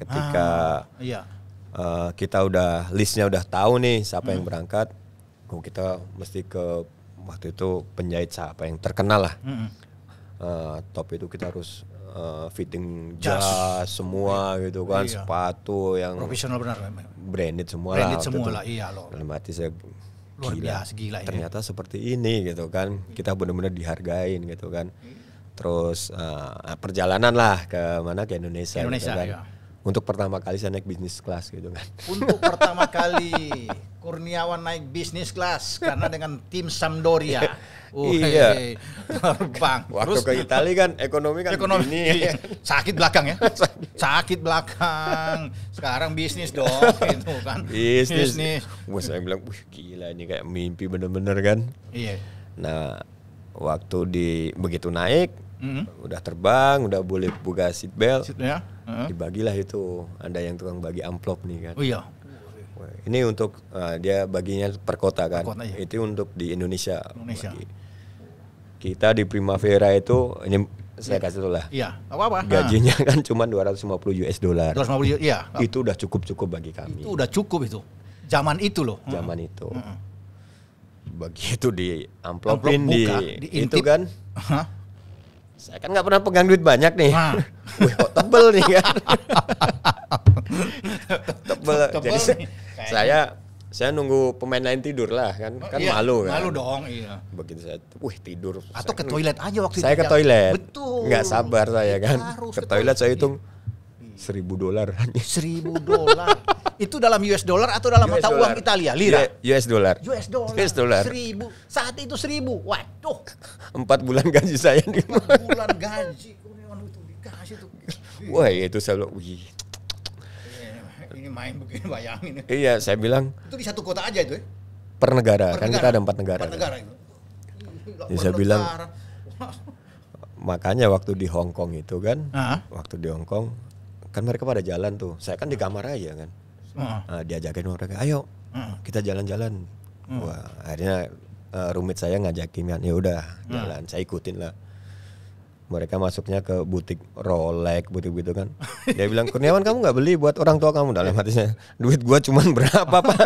Speaker 2: ketika ah, iya. uh, kita udah listnya udah tahu nih siapa hmm. yang berangkat oh kita mesti ke waktu itu penjahit siapa yang terkenal lah mm -hmm. uh, top itu kita harus uh, fitting jas semua gitu kan iya. sepatu yang profesional benar branded semua branded lah semua lah iya loh dalam hati saya luar biasa gila iya. ternyata seperti ini gitu kan kita benar-benar dihargain gitu kan terus uh, perjalanan lah ke mana ke Indonesia, gitu Indonesia gitu kan. Iya. untuk pertama kali saya naik bisnis kelas gitu kan untuk pertama
Speaker 1: kali Kurniawan naik bisnis kelas karena dengan tim Sampdoria. Uh, iya.
Speaker 2: Terbang. Waktu Terus, ke Italia kan ekonomi kan ekonomi, gini. Iya.
Speaker 1: Sakit belakang ya. Sakit belakang. Sekarang bisnis dong itu kan. Bisnis. bisnis.
Speaker 2: Wah, saya bilang, Wih, gila ini kayak mimpi bener-bener kan." Iya. Nah, waktu di begitu naik Mm-hmm. Udah terbang, udah boleh buka seatbelt. Seat, ya? uh-huh. Dibagilah itu. Ada yang tukang bagi amplop nih kan. Oh iya. Ini untuk uh, dia baginya per kota kan. Per kota, ya. Itu untuk di Indonesia. Indonesia. Bagi. Kita di Primavera itu ini saya iya. kasih tuh lah. Iya,
Speaker 1: apa-apa. Gajinya
Speaker 2: nah. kan cuma 250 US dollar. 250 iya. Itu udah cukup-cukup bagi kami.
Speaker 1: Itu udah cukup itu.
Speaker 2: Zaman itu loh. Zaman hmm. itu. Hmm. Begitu di amplopin Amplop buka, di, di itu kan. Huh? Saya kan nggak pernah pegang duit banyak nih. Nah. Wih, kok tebel nih kan. tebel. tebel Jadi nih. Saya saya nunggu pemain lain tidur lah kan oh, kan iya, malu kan malu dong iya begitu saya wih tidur atau saya, ke toilet aja waktu saya itu saya ke toilet betul nggak sabar saya kan iya, Harus ke, ke toilet, toilet saya hitung iya. seribu dolar seribu dolar itu dalam US dollar atau dalam US mata dollar. uang Italia lira US dollar US dollar US dollar seribu
Speaker 1: saat itu seribu
Speaker 2: waduh empat bulan gaji saya empat
Speaker 1: bulan gaji itu dikasih tuh
Speaker 2: wah itu saya wih main begini bayangin. Iya, saya bilang.
Speaker 1: Itu di satu kota aja itu ya?
Speaker 2: Per negara, kan kita ada empat negara. Empat
Speaker 1: negara itu. Ya, saya bilang.
Speaker 2: makanya waktu di Hong Kong itu kan, uh ah. -huh. waktu di Hong Kong kan mereka pada jalan tuh. Saya kan di ah. kamar aja kan. Uh ah. -huh. diajakin mereka, ayo uh -huh. kita jalan-jalan. Uh -huh. Wah, akhirnya uh, eh, rumit saya ngajakin kan, ya udah jalan. Saya ikutin lah mereka masuknya ke butik Rolex, butik gitu kan. Dia bilang, Kurniawan kamu nggak beli buat orang tua kamu dalam hatinya. Duit gua cuman berapa pak?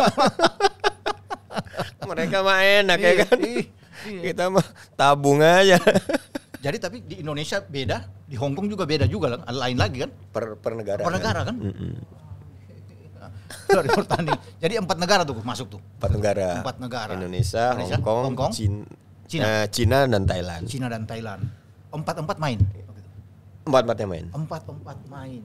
Speaker 2: mereka mah enak ya iya, kan. Iya. Kita mah
Speaker 1: tabung aja. Jadi tapi di Indonesia beda, di Hong Kong juga beda juga lah, kan? lain lagi kan? Per per negara. Per kan? negara kan? kan? Mm -hmm. Jadi empat negara tuh masuk tuh.
Speaker 2: Empat negara. Empat negara. Indonesia, Indonesia Hong Kong, Hong Kong Cina. Eh, Cina dan Thailand.
Speaker 1: Cina dan Thailand empat empat main empat empatnya main empat empat main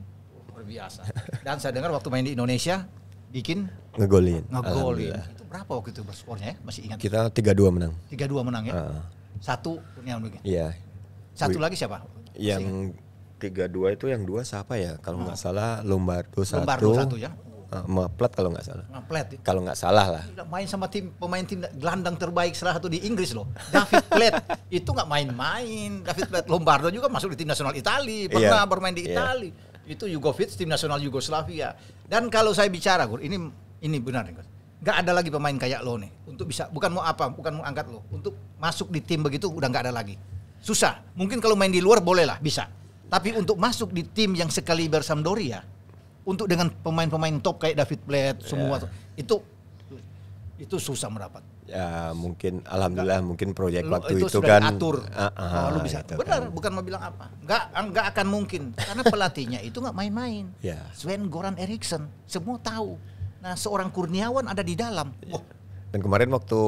Speaker 1: luar biasa dan saya dengar waktu main di Indonesia bikin
Speaker 2: ngegolin ngegolin
Speaker 1: itu berapa waktu itu skornya ya masih ingat kita
Speaker 2: tiga dua menang tiga dua menang ya uh.
Speaker 1: satu begini Iya.
Speaker 2: satu lagi siapa yang tiga dua itu yang dua siapa ya kalau ah. nggak uh. salah Lombardo satu Lombardo satu ya uh, eh, Maplet kalau nggak salah. Maplet. Ya? Kalau nggak salah lah.
Speaker 1: main sama tim pemain tim gelandang terbaik salah satu di Inggris loh. David Platt itu nggak main-main. David Platt Lombardo juga masuk di tim nasional Italia, iya. pernah yeah. bermain di iya. Italia. Itu Jugovic tim nasional Yugoslavia. Dan kalau saya bicara, Gur, ini ini benar nih, Gak ada lagi pemain kayak lo nih untuk bisa bukan mau apa, bukan mau angkat lo, untuk masuk di tim begitu udah nggak ada lagi. Susah. Mungkin kalau main di luar boleh lah, bisa. Tapi untuk masuk di tim yang sekali bersamdoria Doria, untuk dengan pemain-pemain top kayak David Blatt yeah. semua itu itu susah merapat.
Speaker 2: Ya mungkin alhamdulillah Gak. mungkin proyek waktu itu, itu kan atur. Uh, ah, uh, ah, oh, lu bisa. Itu kan. Benar, kan.
Speaker 1: bukan mau bilang apa. Enggak enggak akan mungkin karena pelatihnya itu enggak main-main. Yeah. Sven Goran Eriksson semua tahu. Nah, seorang Kurniawan ada di dalam. Yeah. Oh.
Speaker 2: Dan kemarin waktu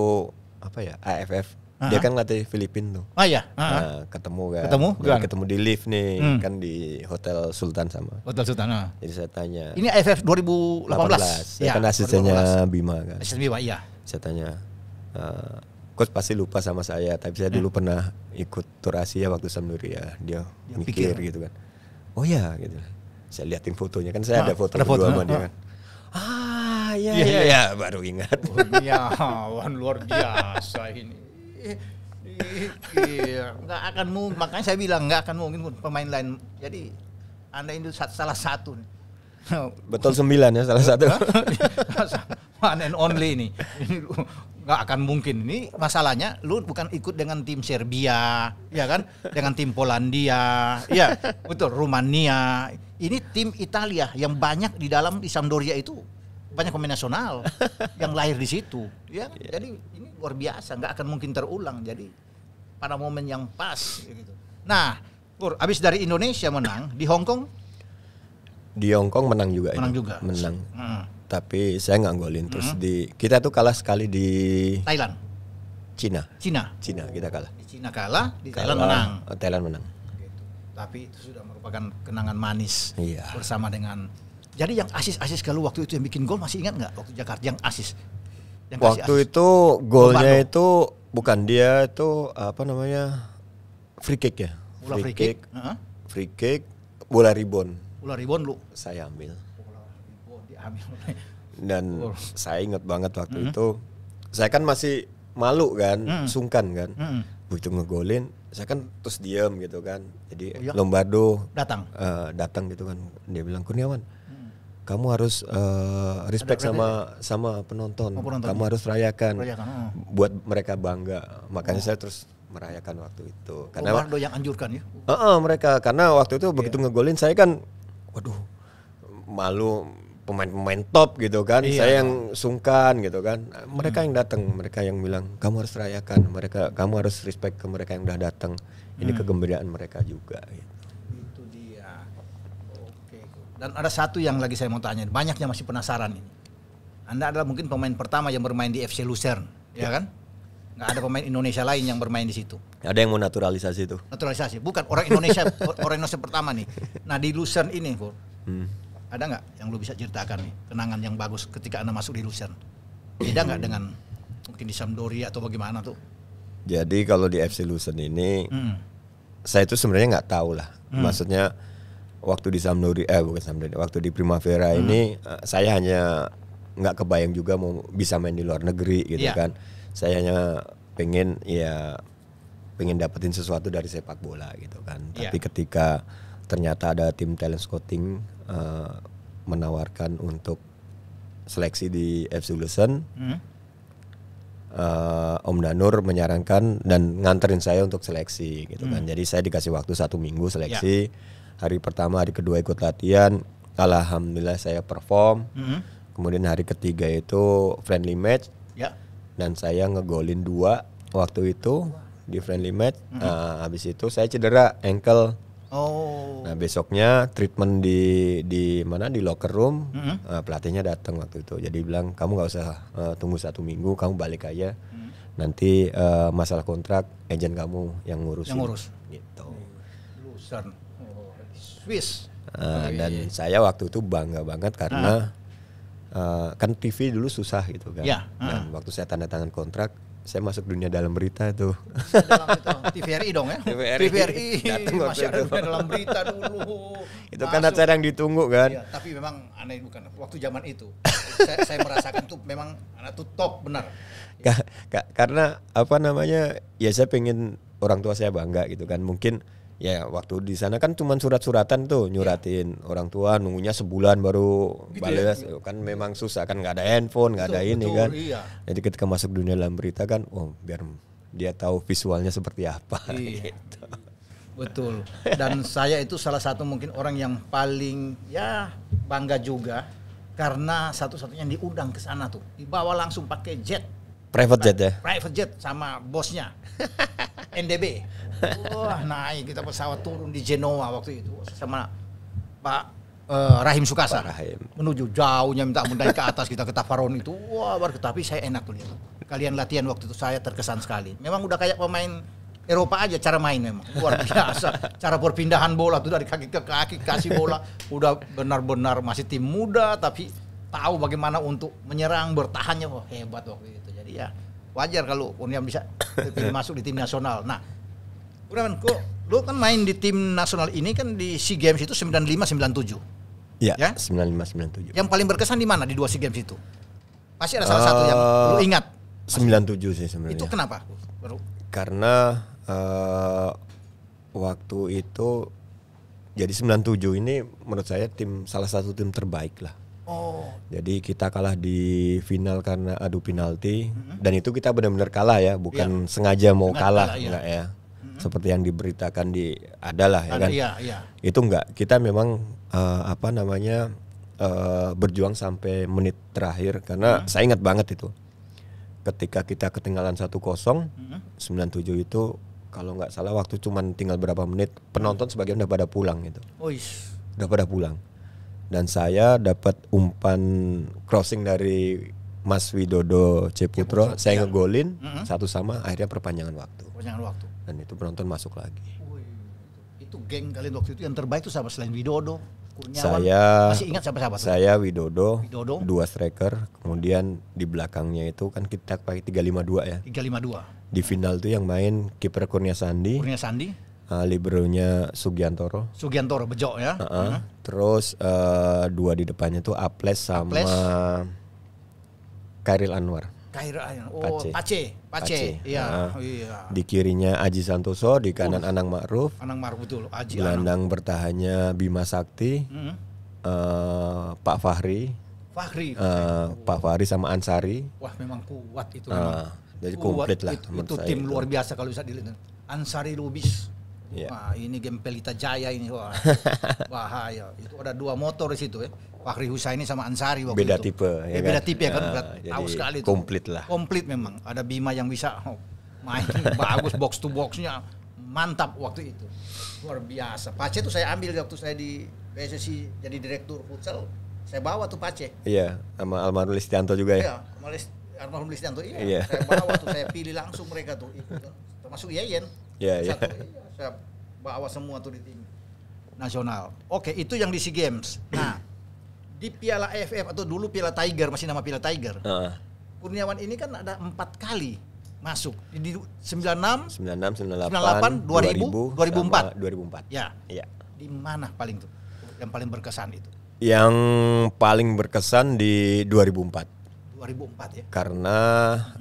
Speaker 2: apa ya? AFF Uh-huh. Dia kan ngelatih Filipin tuh. Oh iya. Uh-huh. Nah, ketemu kan. Ketemu? Kan? Ketemu di lift nih, hmm. kan di Hotel Sultan sama.
Speaker 1: Hotel Sultan. Uh.
Speaker 2: Jadi saya tanya. Ini AFF
Speaker 1: 2018. 18. Ya, ya kan asistennya
Speaker 2: Bima kan. Asisten Bima iya. Saya tanya. Uh, coach pasti lupa sama saya, tapi saya hmm. dulu pernah ikut tur Asia waktu Sampdoria. Dia, dia mikir, pikir gitu kan. Oh ya gitu. Saya liatin fotonya kan saya nah, ada foto ada berdua foto, sama dia ah. kan.
Speaker 3: Ah, iya
Speaker 2: iya ya, ya, baru ingat. Oh,
Speaker 1: ya, luar
Speaker 2: biasa ini.
Speaker 1: Iya, nggak akan mungkin. Makanya saya bilang nggak akan mungkin pemain lain. Jadi anda itu salah satu.
Speaker 2: Betul sembilan ya salah satu.
Speaker 1: One and only ini. nggak akan mungkin ini masalahnya lu bukan ikut dengan tim Serbia ya kan dengan tim Polandia ya betul Rumania ini tim Italia yang banyak di dalam di Sampdoria itu banyak pemain nasional yang lahir di situ. Ya, yeah. jadi ini luar biasa, nggak akan mungkin terulang. Jadi pada momen yang pas. Ya gitu. Nah, Pur, abis dari Indonesia menang di Hong Kong?
Speaker 2: Di Hong Kong menang juga. Menang ya. juga. Menang. Hmm. Tapi saya nggak golin. Terus hmm. di kita tuh kalah sekali di Thailand. Cina. Cina. Cina kita kalah. Di
Speaker 1: Cina kalah, di kalah. Oh, Thailand menang. Thailand gitu. menang. Tapi itu sudah merupakan kenangan manis iya. bersama dengan jadi yang asis-asis kalau waktu itu yang bikin gol masih ingat nggak waktu Jakarta yang asis? Yang waktu asis. itu golnya Lombardo.
Speaker 2: itu bukan dia itu apa namanya free kick ya? Bola free, free kick, kick uh-huh. free kick, bola ribon.
Speaker 1: Bola ribon lu? Saya ambil.
Speaker 2: Dan oh. saya ingat banget waktu mm-hmm. itu saya kan masih malu kan, mm-hmm. sungkan kan, mm-hmm. begitu ngegolin saya kan terus diem gitu kan. Jadi oh, iya. Lombardo datang, uh, datang gitu kan. Dia bilang Kurniawan kamu harus uh, respect sama ya? sama penonton. Oh, penonton. Kamu harus rayakan. oh. Buat mereka bangga. Makanya oh. saya terus merayakan waktu itu. Oh, karena oh, yang anjurkan ya. Uh -uh, mereka karena waktu itu yeah. begitu iya. ngegolin saya kan waduh malu pemain-pemain top gitu kan. Iya. Saya yang sungkan gitu kan. Mereka hmm. yang datang, mereka yang bilang, "Kamu harus rayakan, mereka kamu harus respect ke mereka yang udah datang." Ini hmm. kegembiraan mereka juga gitu.
Speaker 1: Dan ada satu yang lagi saya mau tanya, banyak yang masih penasaran ini. Anda adalah mungkin pemain pertama yang bermain di FC Lucerne, ya, ya kan? Nggak ada pemain Indonesia lain yang bermain di situ.
Speaker 2: Ada yang mau naturalisasi itu.
Speaker 1: Naturalisasi, bukan orang Indonesia, orang Indonesia pertama nih. Nah di Lucerne ini, Bu, hmm. ada nggak yang lu bisa ceritakan nih kenangan yang bagus ketika anda masuk di Lucerne? Beda nggak hmm. dengan mungkin di Sampdoria atau bagaimana tuh?
Speaker 2: Jadi kalau di FC Lucerne ini, hmm. saya itu sebenarnya nggak tahu lah. Hmm. Maksudnya waktu di Samnuri eh bukan Samnuri waktu di Primavera hmm. ini eh, saya hanya nggak kebayang juga mau bisa main di luar negeri gitu yeah. kan saya hanya pengen ya pengen dapetin sesuatu dari sepak bola gitu kan yeah. tapi ketika ternyata ada tim talent scouting uh, menawarkan untuk seleksi di FC Lusen hmm. uh, Om Danur menyarankan dan nganterin saya untuk seleksi gitu kan. hmm. kan jadi saya dikasih waktu satu minggu seleksi yeah hari pertama hari kedua ikut latihan alhamdulillah saya perform mm -hmm. kemudian hari ketiga itu friendly match yeah. dan saya ngegolin dua waktu itu di friendly match mm -hmm. uh, habis itu saya cedera ankle oh nah besoknya treatment di di mana di locker room mm -hmm. uh, pelatihnya datang waktu itu jadi bilang kamu nggak usah uh, tunggu satu minggu kamu balik aja mm -hmm. nanti uh, masalah kontrak agent kamu yang ngurus yang ngurus
Speaker 1: gitu Swiss.
Speaker 2: Uh, ah, oh, iya, Dan iya. saya waktu itu bangga banget karena uh. Uh, kan TV dulu susah gitu kan. Ya, Uh. Dan waktu saya tanda tangan kontrak, saya masuk dunia dalam berita itu. Dalam itu, TVRI dong ya. TVRI. TVRI. Masih ada dunia dalam berita dulu. itu masuk. kan acara yang ditunggu kan. Ya, tapi
Speaker 1: memang aneh bukan waktu zaman itu. saya, saya merasakan tuh memang anak tuh top benar.
Speaker 2: Ka ka karena apa namanya ya saya pengen orang tua saya bangga gitu kan mungkin Ya waktu di sana kan cuma surat-suratan tuh iya. nyuratin yeah. orang tua nunggunya sebulan baru gitu balas ya? Iya, kan memang susah kan nggak ada handphone nggak ada ini kan iya. jadi ketika masuk dunia dalam berita kan oh biar dia tahu visualnya seperti apa iya. gitu.
Speaker 1: betul dan saya itu salah satu mungkin orang yang paling ya bangga juga karena satu-satunya diundang ke sana tuh dibawa langsung pakai jet private jet ya private jet sama bosnya NDB Wah naik kita pesawat turun di Genoa waktu itu sama Pak uh, Rahim Sukasa. Pak Rahim. Menuju jauhnya minta mundai ke atas kita ke Tafaron itu. Wah, baru tapi saya enak tuh lihat. Kalian latihan waktu itu saya terkesan sekali. Memang udah kayak pemain Eropa aja cara main memang luar biasa. Cara perpindahan bola tuh dari kaki ke kaki kasih bola udah benar-benar masih tim muda tapi tahu bagaimana untuk menyerang bertahannya wah hebat waktu itu. Jadi ya wajar kalau Unia bisa masuk di tim nasional. Nah, Bro, kok lu kan main di tim nasional ini kan di SEA Games itu 95 97.
Speaker 2: Iya, ya? 95 97.
Speaker 1: Yang paling berkesan di mana di dua SEA Games itu? Pasti ada salah uh, satu yang lu eh, ingat.
Speaker 2: Pasti. 97 sih sebenarnya. Itu kenapa? Baru. Karena uh, waktu itu jadi 97 ini menurut saya tim salah satu tim terbaik lah. Oh. Jadi kita kalah di final karena adu penalti mm -hmm. dan itu kita benar-benar kalah ya, bukan ya. sengaja mau sengaja kalah, kalah ya. enggak ya seperti yang diberitakan di adalah ya kan iya, iya. itu enggak kita memang uh, apa namanya uh, berjuang sampai menit terakhir karena hmm. saya ingat banget itu ketika kita ketinggalan satu kosong hmm. sembilan tujuh itu kalau nggak salah waktu cuman tinggal berapa menit penonton sebagian udah pada pulang gitu udah pada pulang dan saya dapat umpan crossing dari Mas Widodo Ceputro, Ceputro saya ya. ngegolin mm -hmm. satu sama akhirnya perpanjangan waktu. Perpanjangan waktu dan itu penonton masuk lagi.
Speaker 1: itu geng kalian waktu itu yang terbaik itu sama selain Widodo. Kurniawan. Saya masih ingat siapa-siapa Saya
Speaker 2: Widodo, Widodo, dua striker, kemudian di belakangnya itu kan kita pakai dua ya. Tiga lima dua. Di final itu yang main kiper Kurnia Sandi. Kurnia Sandi. Uh, ah, Libronya Sugiantoro.
Speaker 1: Sugiantoro Bejo ya. Uh -uh. Uh -huh.
Speaker 2: Terus uh, dua di depannya tuh Aples sama Aples. Anwar. Kaira ah, oh Pace Pace, Pace. Iya, nah, iya. Di kirinya Aji Santoso, di kanan uh, Anang Ma'ruf. Anang Ma'ruf betul, Aji Gelandang Anang. bertahannya Bima Sakti. Mm -hmm. uh, Pak Fahri. Fahri. Uh, Pak Fahri sama Ansari. Wah, memang kuat itu uh, Jadi komplit lah itu, itu tim itu. luar biasa kalau bisa dilihat.
Speaker 1: Ansari Lubis. Yeah. Wah, ini game Pelita Jaya ini wah. bahaya. Itu ada dua motor di situ ya. Fahri Husaini sama Ansari waktu beda itu. Tipe, eh, ya, beda kan? tipe ya kan. Ah, beda tipe Tahu sekali itu. Komplit lah. Komplit memang. Ada Bima yang bisa oh, main bagus box to boxnya mantap waktu itu. Luar biasa. Pace itu saya ambil waktu saya di PSSI jadi direktur futsal. Saya bawa tuh Pace.
Speaker 2: Iya, sama Almarhum Listianto juga ya. Iya,
Speaker 1: sama Almarhum Listianto iya. iya. Saya bawa tuh saya pilih langsung mereka tuh. Kan termasuk Yeyen. Iya, iya. iya saya bawa semua tuh di tim nasional. Oke, itu yang di SEA Games. Nah, di Piala AFF atau dulu Piala Tiger masih nama Piala Tiger. Uh. Kurniawan ini kan ada empat kali masuk di 96
Speaker 2: 96 98, 98 2000, 2000 2004 2004 ya ya.
Speaker 1: di mana paling tuh yang paling berkesan itu
Speaker 2: yang paling berkesan di 2004 2004 ya karena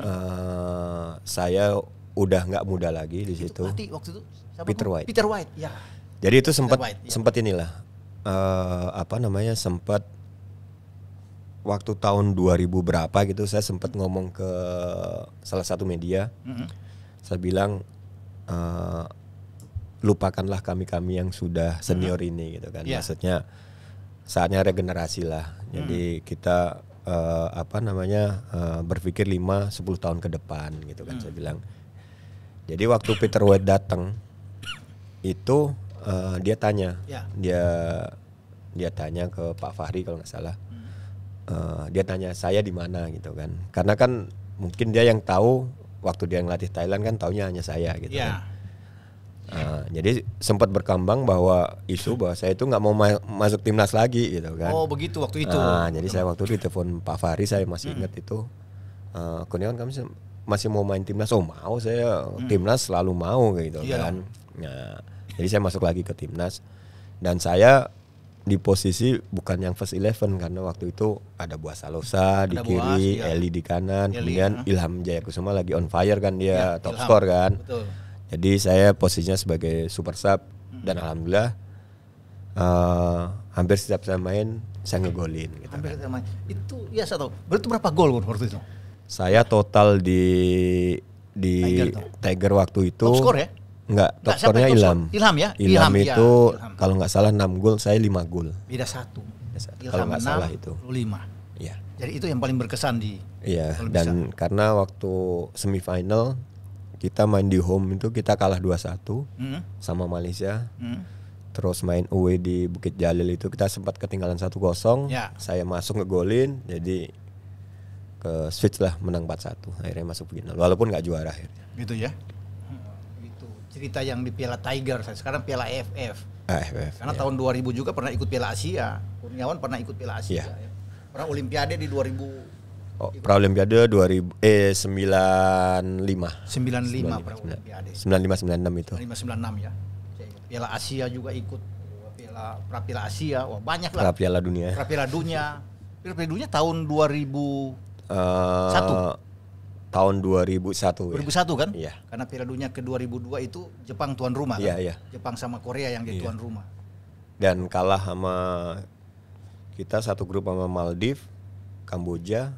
Speaker 2: uh, saya udah nggak muda lagi di situ. Mati
Speaker 3: waktu itu siapa Peter White. Peter White, ya.
Speaker 2: Jadi itu sempat ya. sempat inilah uh, apa namanya sempat waktu tahun 2000 berapa gitu saya sempat ngomong ke salah satu media. Mm -hmm. Saya bilang uh, lupakanlah kami-kami yang sudah senior mm -hmm. ini gitu kan. Yeah. Maksudnya saatnya regenerasi lah. Jadi mm -hmm. kita uh, apa namanya uh, berpikir 5 10 tahun ke depan gitu kan hmm. saya bilang jadi waktu Peter White datang itu uh, dia tanya, ya. dia dia tanya ke Pak Fahri kalau nggak salah, uh, dia tanya saya di mana gitu kan, karena kan mungkin dia yang tahu waktu dia ngelatih Thailand kan taunya hanya saya gitu ya. kan. Uh, jadi sempat berkembang bahwa isu bahwa saya itu nggak mau ma masuk timnas lagi gitu kan. Oh begitu waktu itu. Uh, jadi saya waktu itu telepon Pak Fahri saya masih hmm. ingat hmm. itu. Uh, Kurniawan kamu masih mau main timnas oh mau saya hmm. timnas selalu mau gitu yeah. kan nah jadi saya masuk lagi ke timnas dan saya di posisi bukan yang first eleven karena waktu itu ada buah Salosa ada di kiri, Buas, ya. Eli di kanan, Eli, kemudian uh. Ilham Kusuma lagi on fire kan dia ya, top Ilham. score kan. Betul. Jadi saya posisinya sebagai super sub hmm. dan alhamdulillah uh, hampir setiap saya main saya ngegolin
Speaker 1: gitu. Hampir kan. main. Itu ya satu.
Speaker 2: Berarti berapa gol waktu itu? Saya total di di Tiger, Tiger waktu itu. Top score ya? Enggak, top score-nya Ilham. Score? Ilham ya? Ilham, Ilham iya. itu ya, kalau enggak salah 6 gol, saya 5 gol.
Speaker 1: Beda satu. kalau enggak salah itu. 5. Iya. Jadi itu yang paling berkesan di Iya, dan
Speaker 2: bisa. karena waktu semifinal kita main di home itu kita kalah 2-1 mm. sama Malaysia. Mm. Terus main away di Bukit Jalil itu kita sempat ketinggalan 1-0. Ya. Saya masuk ngegolin, jadi uh, switch lah menang 4-1 akhirnya masuk final walaupun nggak juara akhirnya
Speaker 1: gitu ya hmm, gitu cerita yang di Piala Tiger sekarang Piala AFF AFF ah, karena iya. tahun 2000 juga pernah ikut Piala Asia Kurniawan pernah ikut Piala Asia yeah. ya. pernah Olimpiade di 2000
Speaker 2: Oh, pra Olimpiade 2000 eh 95. 95, 95 pra Olimpiade. 95 96 itu.
Speaker 1: 95 96 ya. Piala Asia juga ikut Piala pra Piala Asia, wah banyak lah. Piala dunia. Piala dunia. Piala dunia tahun 2000
Speaker 2: Eh, satu. Tahun 2001. 2001 ya. kan? Iya.
Speaker 1: Karena Piala Dunia ke 2002 itu Jepang tuan rumah iya, kan? Iya, iya. Jepang sama Korea yang jadi iya. tuan rumah.
Speaker 2: Dan kalah sama kita satu grup sama Maldives, Kamboja,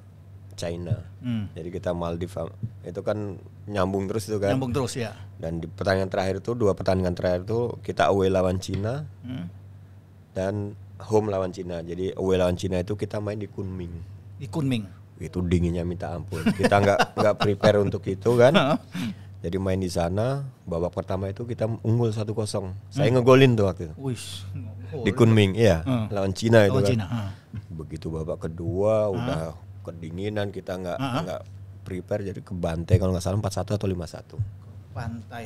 Speaker 2: China. Hmm. Jadi kita Maldives itu kan nyambung terus itu kan. Nyambung terus ya. Dan di pertandingan terakhir itu dua pertandingan terakhir itu kita away lawan Cina hmm. dan home lawan Cina. Jadi away lawan Cina itu kita main di Kunming. Di Kunming itu dinginnya minta ampun. Kita nggak nggak prepare untuk itu kan. Jadi main di sana babak pertama itu kita unggul satu kosong hmm. Saya hmm. ngegolin tuh waktu itu. Wish. Di Kunming, iya, hmm. lawan Cina itu kan. Begitu babak kedua hmm. udah kedinginan kita nggak nggak hmm. prepare jadi ke Bantai kalau nggak salah 4-1 atau lima satu
Speaker 1: pantai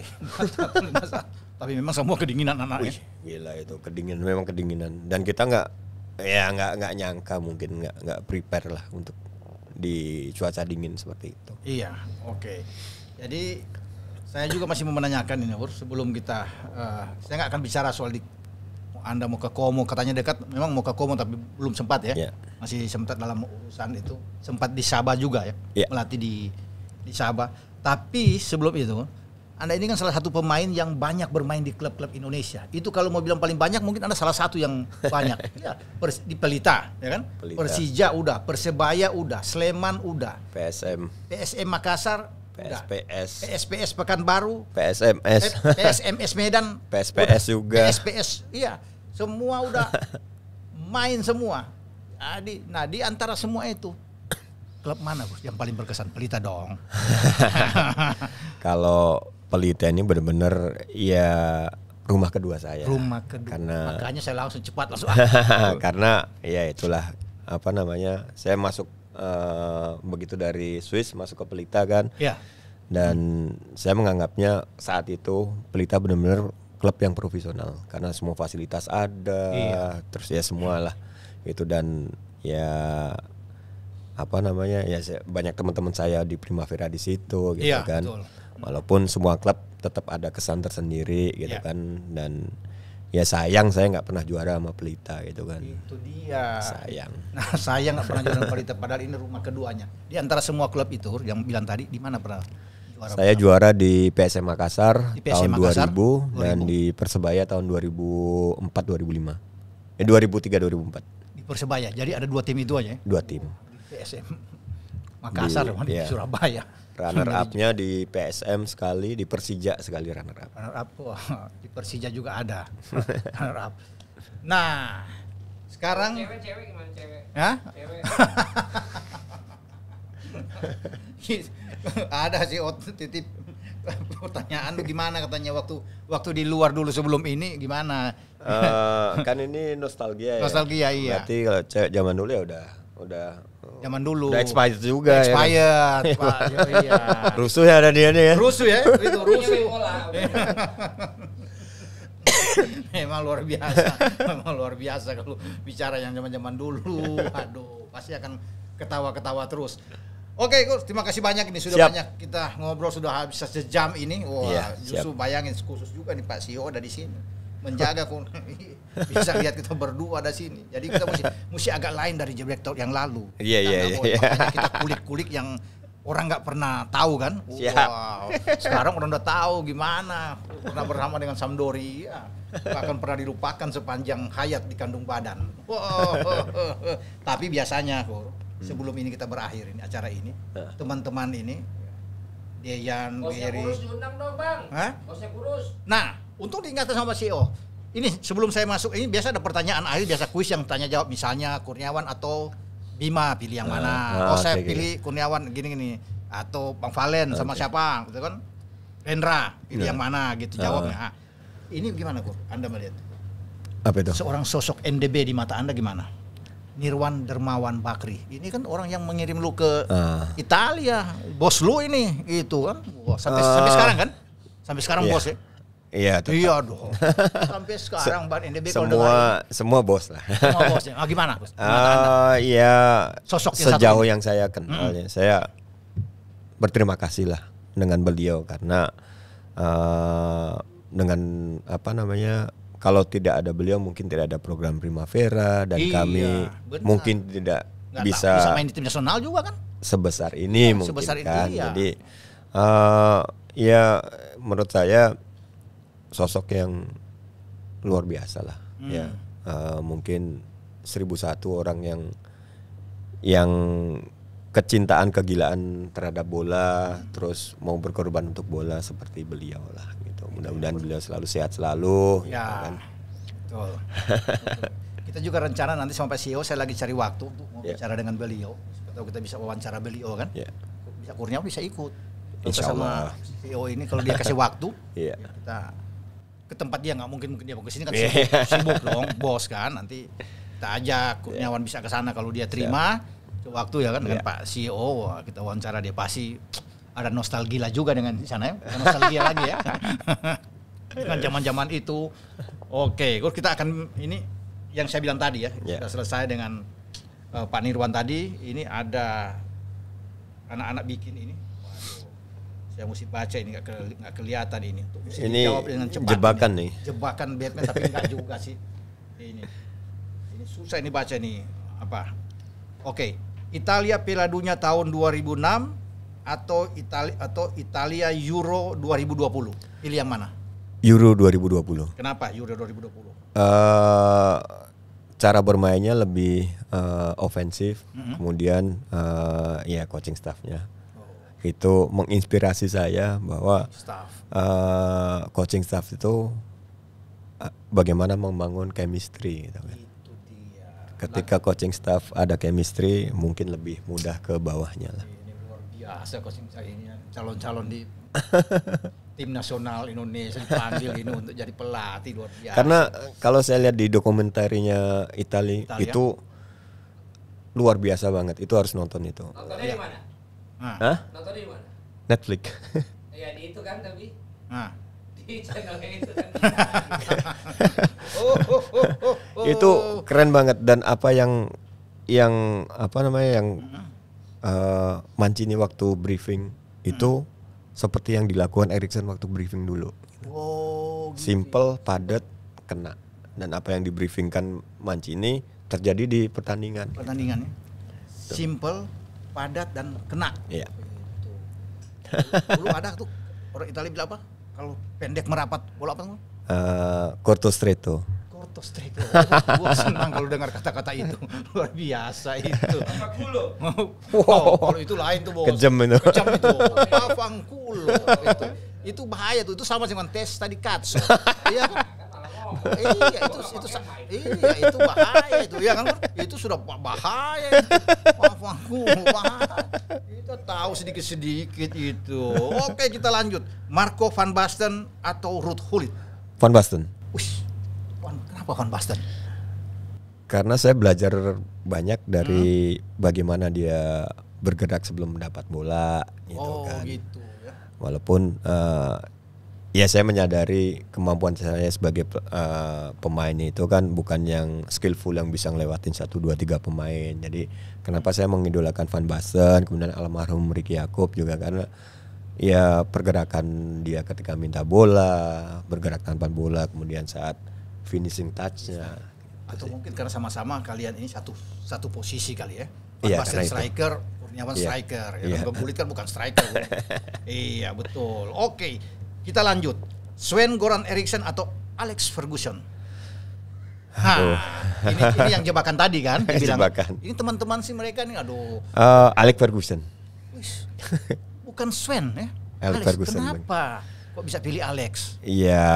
Speaker 1: Tapi memang semua
Speaker 2: kedinginan anaknya. Wih, gila itu kedinginan memang kedinginan dan kita nggak ya nggak nggak nyangka mungkin nggak nggak prepare lah untuk di cuaca dingin seperti itu.
Speaker 1: Iya, oke. Okay. Jadi saya juga masih mau menanyakan ini, Ur, sebelum kita uh, saya nggak akan bicara soal di Anda mau ke Komo, katanya dekat, memang mau ke Komo tapi belum sempat ya. Yeah. Masih sempat dalam urusan itu, sempat di Sabah juga ya, yeah. melatih di di Sabah. Tapi sebelum itu, anda ini kan salah satu pemain yang banyak bermain di klub-klub Indonesia. Itu kalau mau bilang paling banyak mungkin Anda salah satu yang banyak. ya, pers- di Pelita, ya kan? Pelita. Persija udah, Persebaya udah, Sleman udah. PSM. PSM Makassar PSPS. PSPS Pekanbaru.
Speaker 2: PSMS. PSMS
Speaker 1: Medan. PSPS udah. juga. PSPS, iya. Semua udah main semua. Adi, nah di antara semua itu, klub mana Gus yang paling berkesan? Pelita dong.
Speaker 2: Kalau Pelita ini benar-benar ya rumah kedua saya. Rumah kedua. Karena makanya
Speaker 1: saya langsung cepat langsung.
Speaker 2: karena ya itulah apa namanya? Saya masuk uh, begitu dari Swiss masuk ke Pelita kan. Iya. Dan hmm. saya menganggapnya saat itu Pelita benar-benar klub yang profesional karena semua fasilitas ada, iya. terus ya semualah itu dan ya apa namanya ya banyak teman-teman saya di Primavera di situ gitu iya, kan. Betul walaupun semua klub tetap ada kesan tersendiri gitu yeah. kan dan ya sayang saya nggak pernah juara sama Pelita gitu kan. Itu dia. Sayang. Nah sayang nggak pernah juara sama Pelita padahal
Speaker 1: ini rumah keduanya. Di antara semua klub itu yang bilang tadi di mana pernah?
Speaker 2: Juara saya pernah? juara di PSM Makassar di PSM tahun Makassar, 2000, 2000 dan di Persebaya tahun 2004 2005. Eh 2003
Speaker 1: 2004. Di Persebaya. Jadi ada dua tim itu aja ya. Dua tim. PSM Makassar di, di ya. Surabaya.
Speaker 2: Runner up di PSM sekali, di Persija sekali runner up.
Speaker 1: Runner up wah, di Persija juga ada. runner up. Nah, sekarang cewek cewek gimana cewek? Cewek. ada sih titip pertanyaan lu gimana katanya waktu waktu di luar dulu sebelum ini gimana? Uh, kan ini nostalgia ya. Nostalgia iya.
Speaker 2: Berarti kalau cewek zaman dulu ya udah udah Zaman
Speaker 1: dulu. Udah expired juga expired, ya. Expired, Pak. Iya, iya. Rusuh ya dan dia nih ya. Rusuh ya, itu rusuh.
Speaker 2: Iya.
Speaker 1: Memang luar biasa. Memang luar biasa kalau bicara yang zaman-zaman dulu. Aduh, pasti akan ketawa-ketawa terus. Oke, Gus, terima kasih banyak ini sudah Siap. banyak kita ngobrol sudah habis sejam ini. Wah, yeah, justru bayangin khusus juga nih Pak CEO ada di sini menjaga bisa lihat kita berdua ada sini. Jadi kita mesti mesti agak lain dari Jebrek yang lalu.
Speaker 2: Iya iya iya. Kita kulik-kulik
Speaker 1: yang orang nggak pernah tahu kan. Siap. Wow. Sekarang orang udah tahu gimana pernah bersama dengan Samdori. ya. akan pernah dilupakan sepanjang hayat di kandung badan. Wow. Tapi biasanya kok hmm. sebelum ini kita berakhir ini acara ini teman-teman ini Deyan, Giri. Kosek kurus diundang dong bang. Hah? Kosek kurus. Nah, Untung diingatkan sama CEO. Ini sebelum saya masuk ini biasa ada pertanyaan akhir biasa kuis yang tanya jawab misalnya Kurniawan atau Bima pilih yang ah, mana? Uh, oh, saya okay, pilih okay. Kurniawan gini-gini atau Bang Valen sama siapa gitu kan? Rendra pilih yeah. yang iya. mana gitu jawabnya. Ah. ini gimana Kur? Anda melihat? Apa itu? Seorang sosok NDB di mata Anda gimana? Nirwan Dermawan Bakri. Ini kan orang yang mengirim lu ke uh. Italia, bos lu ini, gitu kan. Wah, sampai, uh. sampai sekarang kan? Sampai sekarang yeah. bos ya.
Speaker 2: Iya, tetap. Iya dong. Sampai sekarang Ban bisa semua semua bos lah. semua bos. Ya? Ah, gimana, Bos? Uh, eh, iya. Sosok sejauh yang saya kenal mm. saya berterima kasih lah dengan beliau karena uh, dengan apa namanya kalau tidak ada beliau mungkin tidak ada program Primavera dan iya, kami benar. mungkin tidak Nggak bisa, tahu, bisa main
Speaker 1: di tim nasional juga kan
Speaker 2: sebesar ini ya, mungkin sebesar kan ini, iya. jadi uh, ya menurut saya sosok yang luar biasa lah hmm. ya uh, mungkin 1001 orang yang yang kecintaan kegilaan terhadap bola hmm. terus mau berkorban untuk bola seperti beliau lah gitu iya, mudah-mudahan beliau selalu sehat selalu
Speaker 1: gitu ya gitu kan. betul, kita juga rencana nanti sama Pak CEO saya lagi cari waktu untuk mau yeah. bicara dengan beliau atau kita bisa wawancara beliau kan yeah. bisa kurnia bisa ikut
Speaker 2: Insya Allah. sama
Speaker 1: CEO ini kalau dia kasih waktu yeah. ya kita ke tempat dia nggak mungkin mungkin dia mau kesini kan yeah. sibuk, sibuk dong bos kan nanti kita ajak yeah. nyawan bisa ke sana kalau dia terima yeah. waktu ya kan dengan yeah. Pak CEO kita wawancara dia pasti ada nostalgia juga dengan di sana ya nostalgia lagi ya
Speaker 3: dengan zaman-zaman
Speaker 1: itu oke okay. kita akan ini yang saya bilang tadi ya yeah. sudah selesai dengan uh, Pak Nirwan tadi ini ada anak-anak bikin ini saya mesti baca ini nggak keli kelihatan ini. untuk mesti ini jawab dengan cepat. Jebakan nih. Jebakan Batman tapi nggak juga sih. Ini. Ini susah ini baca nih apa. Oke, okay. Italia Piala Dunia tahun 2006 atau Italia atau Italia Euro 2020. Pilih yang mana?
Speaker 2: Euro 2020.
Speaker 1: Kenapa Euro 2020? Uh,
Speaker 2: eh, cara bermainnya lebih uh, ofensif, mm -hmm. kemudian uh, ya coaching staffnya itu menginspirasi saya bahwa staff. Uh, coaching staff itu uh, bagaimana membangun chemistry gitu kan. Itu dia. Ketika coaching staff ada chemistry mungkin lebih mudah ke bawahnya lah. Iya, ini
Speaker 1: luar biasa coaching saya ini calon-calon di tim nasional Indonesia dipanggil ini untuk jadi pelatih luar biasa. Karena eh,
Speaker 2: kalau saya lihat di dokumentarinya Itali, Italia itu luar biasa banget. Itu harus nonton itu.
Speaker 1: Nontonnya di mana?
Speaker 2: Nah. Hah? Nonton di mana? Netflix. Iya di itu kan tapi. Nah. Di
Speaker 3: channelnya itu kan.
Speaker 2: Oh, oh, oh, oh, Itu keren banget dan apa yang yang apa namanya yang uh, Mancini waktu briefing itu hmm. seperti yang dilakukan Erikson waktu briefing dulu. Oh, gitu. Simple, padat, kena. Dan apa yang dibriefingkan Mancini terjadi di pertandingan.
Speaker 1: Pertandingan. Gitu. Simple, padat dan kena.
Speaker 2: Iya. Gitu. Dulu
Speaker 1: ada tuh orang Italia bilang apa? Kalau pendek merapat, bola apa?
Speaker 2: Uh, corto stretto. Corto stretto. Gua senang kalau
Speaker 1: dengar kata-kata itu. Luar biasa itu. wow. Oh, kalau itu lain tuh, Bos. Kejam itu. Kejam itu. Pangkulo itu. Itu bahaya tuh. Itu sama dengan tes tadi katsu. Iya iya itu itu iya itu bahaya itu ya kan itu sudah bahaya maaf aku bahaya kita tahu sedikit sedikit itu oke kita lanjut Marco van Basten atau Ruth Hulit
Speaker 2: van Basten Wih,
Speaker 1: kenapa van Basten
Speaker 2: karena saya belajar banyak dari hmm. bagaimana dia bergerak sebelum mendapat bola gitu oh, kan gitu, ya. walaupun uh, ya saya menyadari kemampuan saya sebagai uh, pemain itu kan bukan yang skillful yang bisa ngelewatin satu dua tiga pemain jadi kenapa saya mengidolakan Van Basten kemudian almarhum Ricky Yakub juga karena ya pergerakan dia ketika minta bola bergerak tanpa bola kemudian saat finishing touchnya atau mungkin karena sama-sama
Speaker 1: kalian ini satu satu posisi kali ya
Speaker 2: Van ya, Basten striker Kurniawan iya. striker ya ya. kan iya.
Speaker 1: bukan striker iya betul oke okay. Kita lanjut. Sven Goran Eriksson atau Alex Ferguson.
Speaker 2: Hah, ini, ini yang jebakan tadi kan? jebakan. Ini
Speaker 1: teman-teman sih mereka nih, aduh.
Speaker 2: Uh, Alex Ferguson.
Speaker 1: bukan Sven ya? Alex, Alex Ferguson. Kenapa? Kok bisa pilih Alex?
Speaker 2: Iya,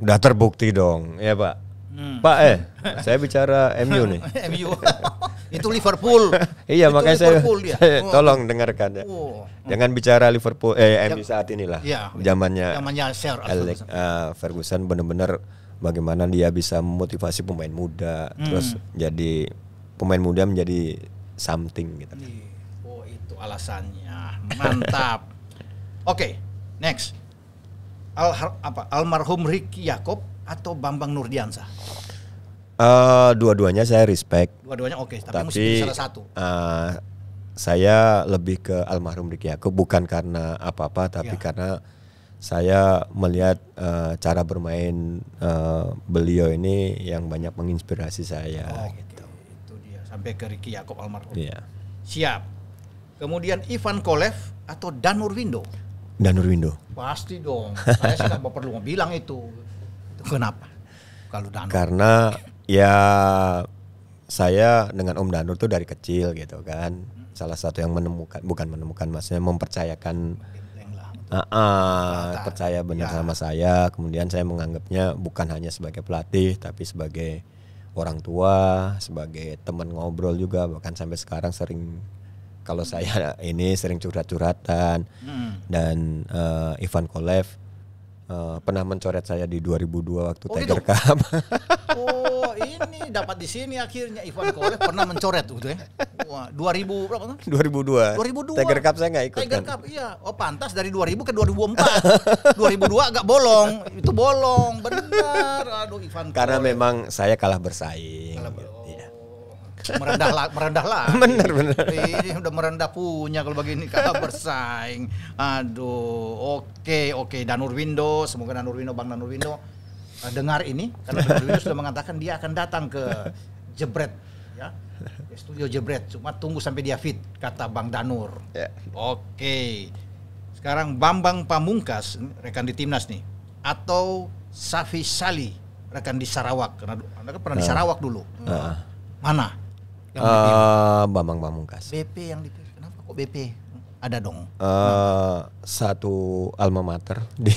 Speaker 2: udah terbukti dong, ya Pak Hmm. Pak eh, saya bicara MU nih. MU. itu Liverpool. iya, itu makanya Liverpool, saya, saya oh. tolong dengarkan ya. Oh. Jangan bicara Liverpool eh MU saat inilah. Ya, zamannya zamannya Alex uh, Ferguson benar-benar bagaimana dia bisa memotivasi pemain muda hmm. terus jadi pemain muda menjadi something gitu.
Speaker 1: Oh, itu alasannya. Mantap. Oke, okay, next. Al apa almarhum Ricky Yakob atau Bambang Nurdiansah.
Speaker 2: Uh, dua-duanya saya respect. Dua-duanya oke, okay, tapi, tapi salah satu. Uh, saya lebih ke almarhum Ricky bukan karena apa-apa tapi ya. karena saya melihat uh, cara bermain uh, beliau ini yang banyak menginspirasi saya. Oh, gitu.
Speaker 1: Itu dia sampai ke Ricky almarhum. Iya. Siap. Kemudian Ivan Kolev atau Danur Windo.
Speaker 2: Danur Windo.
Speaker 1: Pasti dong. saya sih nggak perlu bilang itu. Kenapa? Kalau Danur.
Speaker 2: Karena Ya saya dengan Om Danur tuh dari kecil gitu kan. Salah satu yang menemukan bukan menemukan maksudnya mempercayakan Uh, uh, percaya benar ya. sama saya kemudian saya menganggapnya bukan hanya sebagai pelatih tapi sebagai orang tua sebagai teman ngobrol juga bahkan sampai sekarang sering kalau hmm. saya ini sering curhat-curhatan
Speaker 1: hmm.
Speaker 2: dan uh, Ivan Kolev uh, pernah mencoret saya di 2002 waktu oh, Tiger gitu? Cup.
Speaker 1: oh oh ini dapat di sini akhirnya Ivan Kolev pernah mencoret gitu ya. Wah, 2000 berapa kan? 2002. 2002. Tiger Cup
Speaker 2: saya nggak ikut. Tiger kan? Cup iya.
Speaker 1: Oh, pantas dari 2000 ke 2004. 2002 agak bolong. Itu bolong, benar.
Speaker 2: Aduh, Ivan Karena Kolev. memang saya kalah bersaing. Kalah, gitu. bersaing. Iya.
Speaker 1: merendah lah merendah lah
Speaker 2: Benar, benar.
Speaker 1: ini udah merendah punya kalau begini kalah bersaing aduh oke okay, oke okay. Danurwindo semoga Danur Danurwindo Bang Danur Danurwindo Eh, dengar ini karena beliau sudah mengatakan dia akan datang ke Jebret ya studio Jebret cuma tunggu sampai dia fit kata Bang Danur. Yeah. Oke. Sekarang Bambang Pamungkas rekan di timnas nih atau Safi Sali rekan di Sarawak karena Anda kan pernah uh. di ah. Sarawak dulu. Uh. Mana? Yang uh, Bambang Pamungkas. BP yang dipilih. Kenapa kok BP? Ada dong.
Speaker 2: Uh, satu alma mater di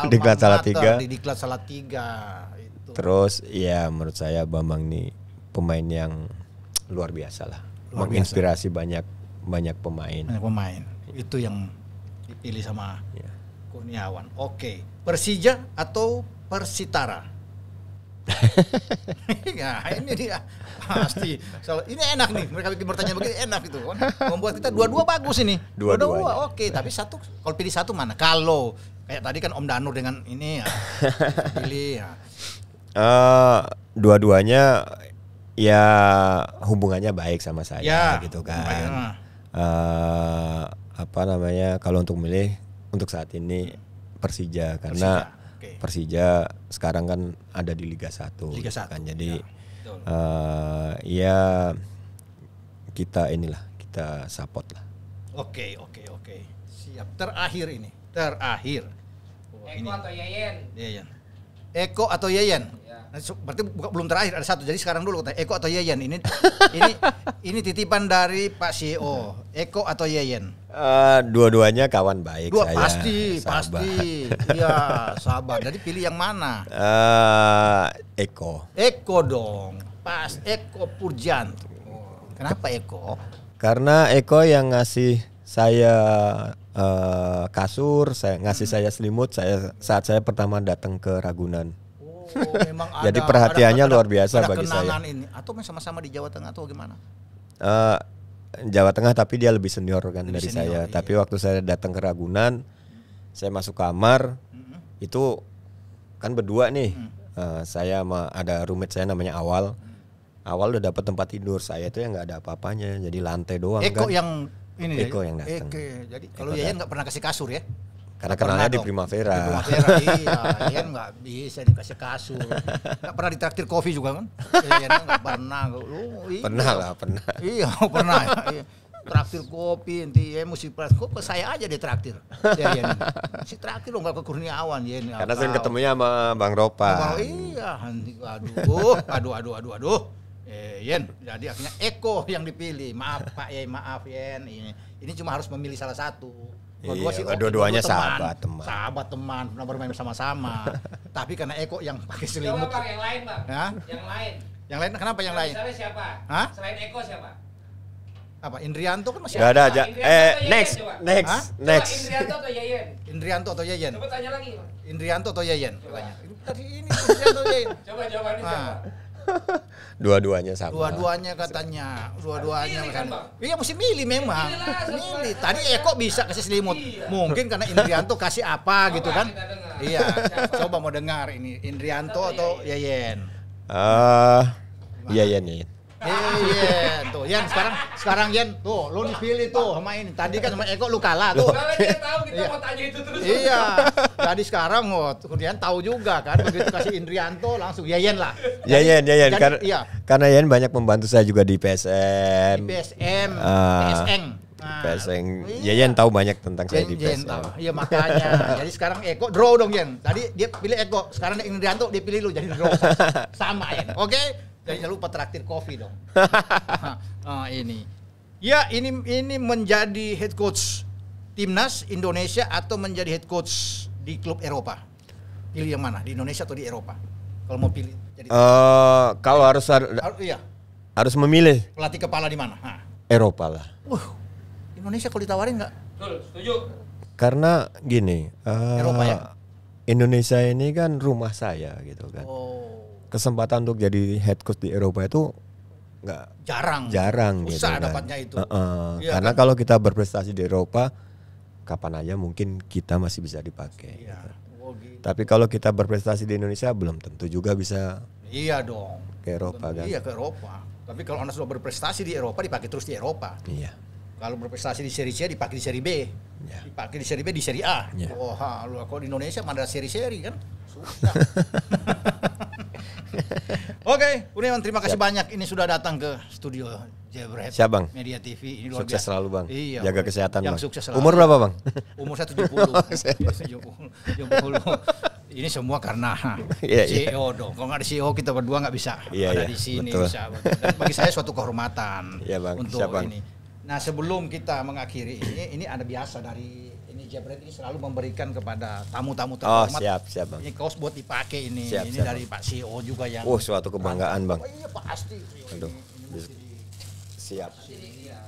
Speaker 2: alma di kelas Salatiga. Di, di
Speaker 1: kelas Salatiga
Speaker 2: itu. Terus ya menurut saya Bambang nih pemain yang luar biasa lah. Luar Menginspirasi biasa. banyak banyak pemain. Banyak
Speaker 1: pemain. Itu yang dipilih sama ya. Kurniawan. Oke, Persija atau Persitara? nah ini dia pasti. Soal ini enak nih mereka bikin pertanyaan begini enak gitu kan. Membuat kita dua-dua bagus ini. Dua-dua. dua Oke, okay. tapi satu kalau pilih satu mana? Kalau kayak tadi kan Om Danur dengan ini ya. pilih ya.
Speaker 2: Uh, dua-duanya ya hubungannya baik sama saya ya, gitu kan. Uh, apa namanya kalau untuk milih untuk saat ini Persija karena Persija Okay. Persija sekarang kan ada di Liga 1. Liga 1. Gitu kan jadi ya, uh, ya kita inilah kita support lah. Oke,
Speaker 1: okay, oke, okay, oke. Okay. Siap. Terakhir ini, terakhir. Eko ini. atau Yayen? Yayen. Eko atau Yayen? Nah, berarti buka, belum terakhir ada satu. Jadi sekarang dulu Eko atau Yeyen ini ini ini titipan dari Pak CEO. Eko atau Yeyen?
Speaker 2: Uh, dua-duanya kawan baik Dua, saya. Pasti,
Speaker 1: sahabat. pasti. Iya, sahabat. Jadi pilih yang mana?
Speaker 2: Uh, Eko.
Speaker 1: Eko dong. Pas Eko Purjan Kenapa Eko?
Speaker 2: Karena Eko yang ngasih saya uh, kasur, saya ngasih hmm. saya selimut, saya saat saya pertama datang ke Ragunan. ada, Jadi perhatiannya ada, luar biasa ada bagi saya.
Speaker 1: ini atau sama-sama di Jawa Tengah atau gimana?
Speaker 2: Uh, Jawa Tengah tapi dia lebih senior kan lebih dari senior, saya. Iya. Tapi iya. waktu saya datang ke Ragunan, hmm. saya masuk kamar hmm. itu kan berdua nih. Hmm. Uh, saya sama ada roommate saya namanya Awal. Hmm. Awal udah dapat tempat tidur saya itu yang nggak ada apa-apanya, jadi lantai doang. Eko kan. yang ini ya? Eko ya? yang datang.
Speaker 1: Eko. Ya. Jadi kalau Yayan nggak pernah kasih kasur ya?
Speaker 2: Karena kenalnya di Primavera. Di Primavera iya, Ian nggak
Speaker 1: bisa dikasih kasur. Nggak pernah ditraktir kopi juga kan? Ian iya, pernah. Lu, iya. Pernah lah, pernah. Iya, pernah. Iya. Traktir kopi, nanti ya mesti kok ke saya aja dia traktir. Ya, Si traktir lo nggak ke Kurniawan ya. Karena sering
Speaker 2: ketemunya sama Bang Ropa. Bang,
Speaker 1: iya, nanti aduh, aduh, aduh, aduh, aduh. Eh, Yen, jadi akhirnya Eko yang dipilih. Maaf Pak Yen, ya, maaf Yen. Ini, ini cuma harus memilih salah satu Dua-dua iya, sih oh, dua-duanya teman, sahabat teman. Sahabat teman, pernah bermain sama-sama. Tapi karena Eko yang pakai selimut. Coba bang, yang lain bang. Ya? Yang lain. Yang lain kenapa yang lain? Selain siapa? Hah?
Speaker 2: Selain Eko siapa?
Speaker 1: Apa Indrianto kan masih ada aja. Eh next Yayan, coba. next Hah? next. Coba Indrianto atau Yayen? Indrianto atau Yayen? Coba tanya lagi. Bang. Indrianto atau Yayen?
Speaker 2: Coba. Tanya. Tadi
Speaker 1: ini Indrianto
Speaker 2: Yayen. Coba jawabannya nah. siapa? Dua-duanya sama.
Speaker 1: Dua-duanya katanya, dua-duanya kan. Iya mesti milih memang. Milih. Tadi Eko bisa kasih selimut. Iya. Mungkin karena Indrianto kasih apa gitu kan. Iya. Coba mau dengar ini Indrianto atau Yayen.
Speaker 2: Eh, uh, ah, Yayen nih.
Speaker 1: Iya, tuh Yan sekarang sekarang Yan tuh lu dipilih tuh sama ini. Tadi kan sama Eko lu kalah tuh. Karena dia tahu kita iya. mau tanya itu terus. Iya. Tadi sekarang oh, kemudian tahu juga kan begitu kasih Indrianto langsung ya Yan lah.
Speaker 2: Ya Yan, ya Yan karena iya. karena Yan banyak membantu saya juga di PSM. Di PSM, uh, ah. PSM. Nah, Peseng, Iya. Yayan tahu banyak tentang saya di Peseng. Iya makanya. jadi
Speaker 1: sekarang Eko draw dong Yen. Tadi dia pilih Eko, sekarang Indrianto dia pilih lu jadi draw. Sama Yen. Oke. Jangan lupa traktir kopi dong. oh, ini. Ya, ini ini menjadi head coach timnas Indonesia atau menjadi head coach di klub Eropa. Pilih yang mana? Di Indonesia atau di Eropa? Kalau mau pilih
Speaker 2: jadi uh, kalau harus har har iya. harus memilih
Speaker 1: pelatih kepala di mana? Eropa lah. Uh, Indonesia kalau ditawarin nggak? Setuju.
Speaker 2: Karena gini, uh, Eropa ya. Indonesia ini kan rumah saya gitu kan. Oh kesempatan untuk jadi head coach di Eropa itu nggak jarang jarang Usah gitu kan. dapatnya kan. itu uh -uh. Ya, karena kan? kalau kita berprestasi di Eropa kapan aja mungkin kita masih bisa dipakai ya. gitu. Oh, gitu. tapi kalau kita berprestasi di Indonesia belum tentu juga bisa
Speaker 1: iya dong
Speaker 2: ke Eropa kan iya ke
Speaker 1: Eropa tapi kalau anda sudah berprestasi di Eropa dipakai terus di Eropa iya kalau berprestasi di seri C dipakai di seri B ya. dipakai di seri B di seri A yeah. wah lu kalau di Indonesia mana seri-seri kan Oke, okay, Kurniawan terima kasih Siap. banyak ini sudah datang ke studio Jebret Siap, Bang. Media TV. Ini luar sukses biasa. selalu, Bang. Iya, Jaga bang. kesehatan, yang Bang. Sukses selalu. Umur berapa, Bang? Umur saya 70. ini semua karena yeah, CEO yeah. dong. Kalau nggak ada CEO kita berdua nggak bisa yeah, ada yeah, di sini. Betul. Bisa. bagi saya suatu kehormatan yeah, bang. untuk Siap, bang. ini. Nah sebelum kita mengakhiri ini, ini ada biasa dari Jabret ini selalu memberikan kepada tamu-tamu oh, terhormat. Oh, siap, siap, Bang. Ini kaos buat dipakai ini. Siap, ini siap, dari bang. Pak CEO juga yang Oh, suatu
Speaker 2: kebanggaan, Bang. Oh,
Speaker 1: iya, pasti.
Speaker 2: Aduh. Ini, ini siap. Ya.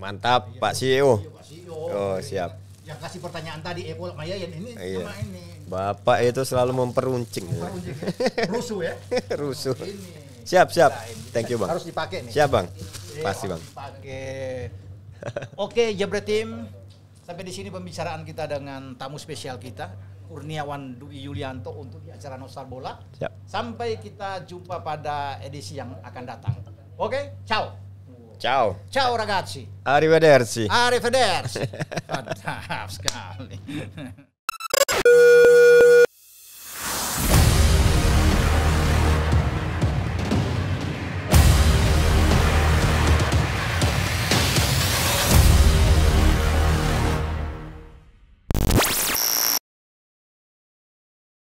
Speaker 2: Mantap, iya, Pak CEO. E e oh, siap.
Speaker 1: Yang kasih pertanyaan tadi Epol Maya yang ini iya.
Speaker 2: ini. Bapak itu selalu memperuncing. memperuncing. Ya. Rusuh ya. Rusuh. Ini. Siap, siap. Nah, Thank you, Bang. Harus
Speaker 1: dipakai nih. Siap, Bang. Iya, pasti, Bang. Pakai. Oke, Jabret Team. Sampai di sini pembicaraan kita dengan tamu spesial kita, Kurniawan Dwi Yulianto untuk di acara Nostal Bola. Siap. Sampai kita jumpa pada edisi yang akan datang. Oke, ciao. Ciao. Ciao ragazzi.
Speaker 2: Arrivederci.
Speaker 1: Arrivederci. Mantap
Speaker 3: sekali.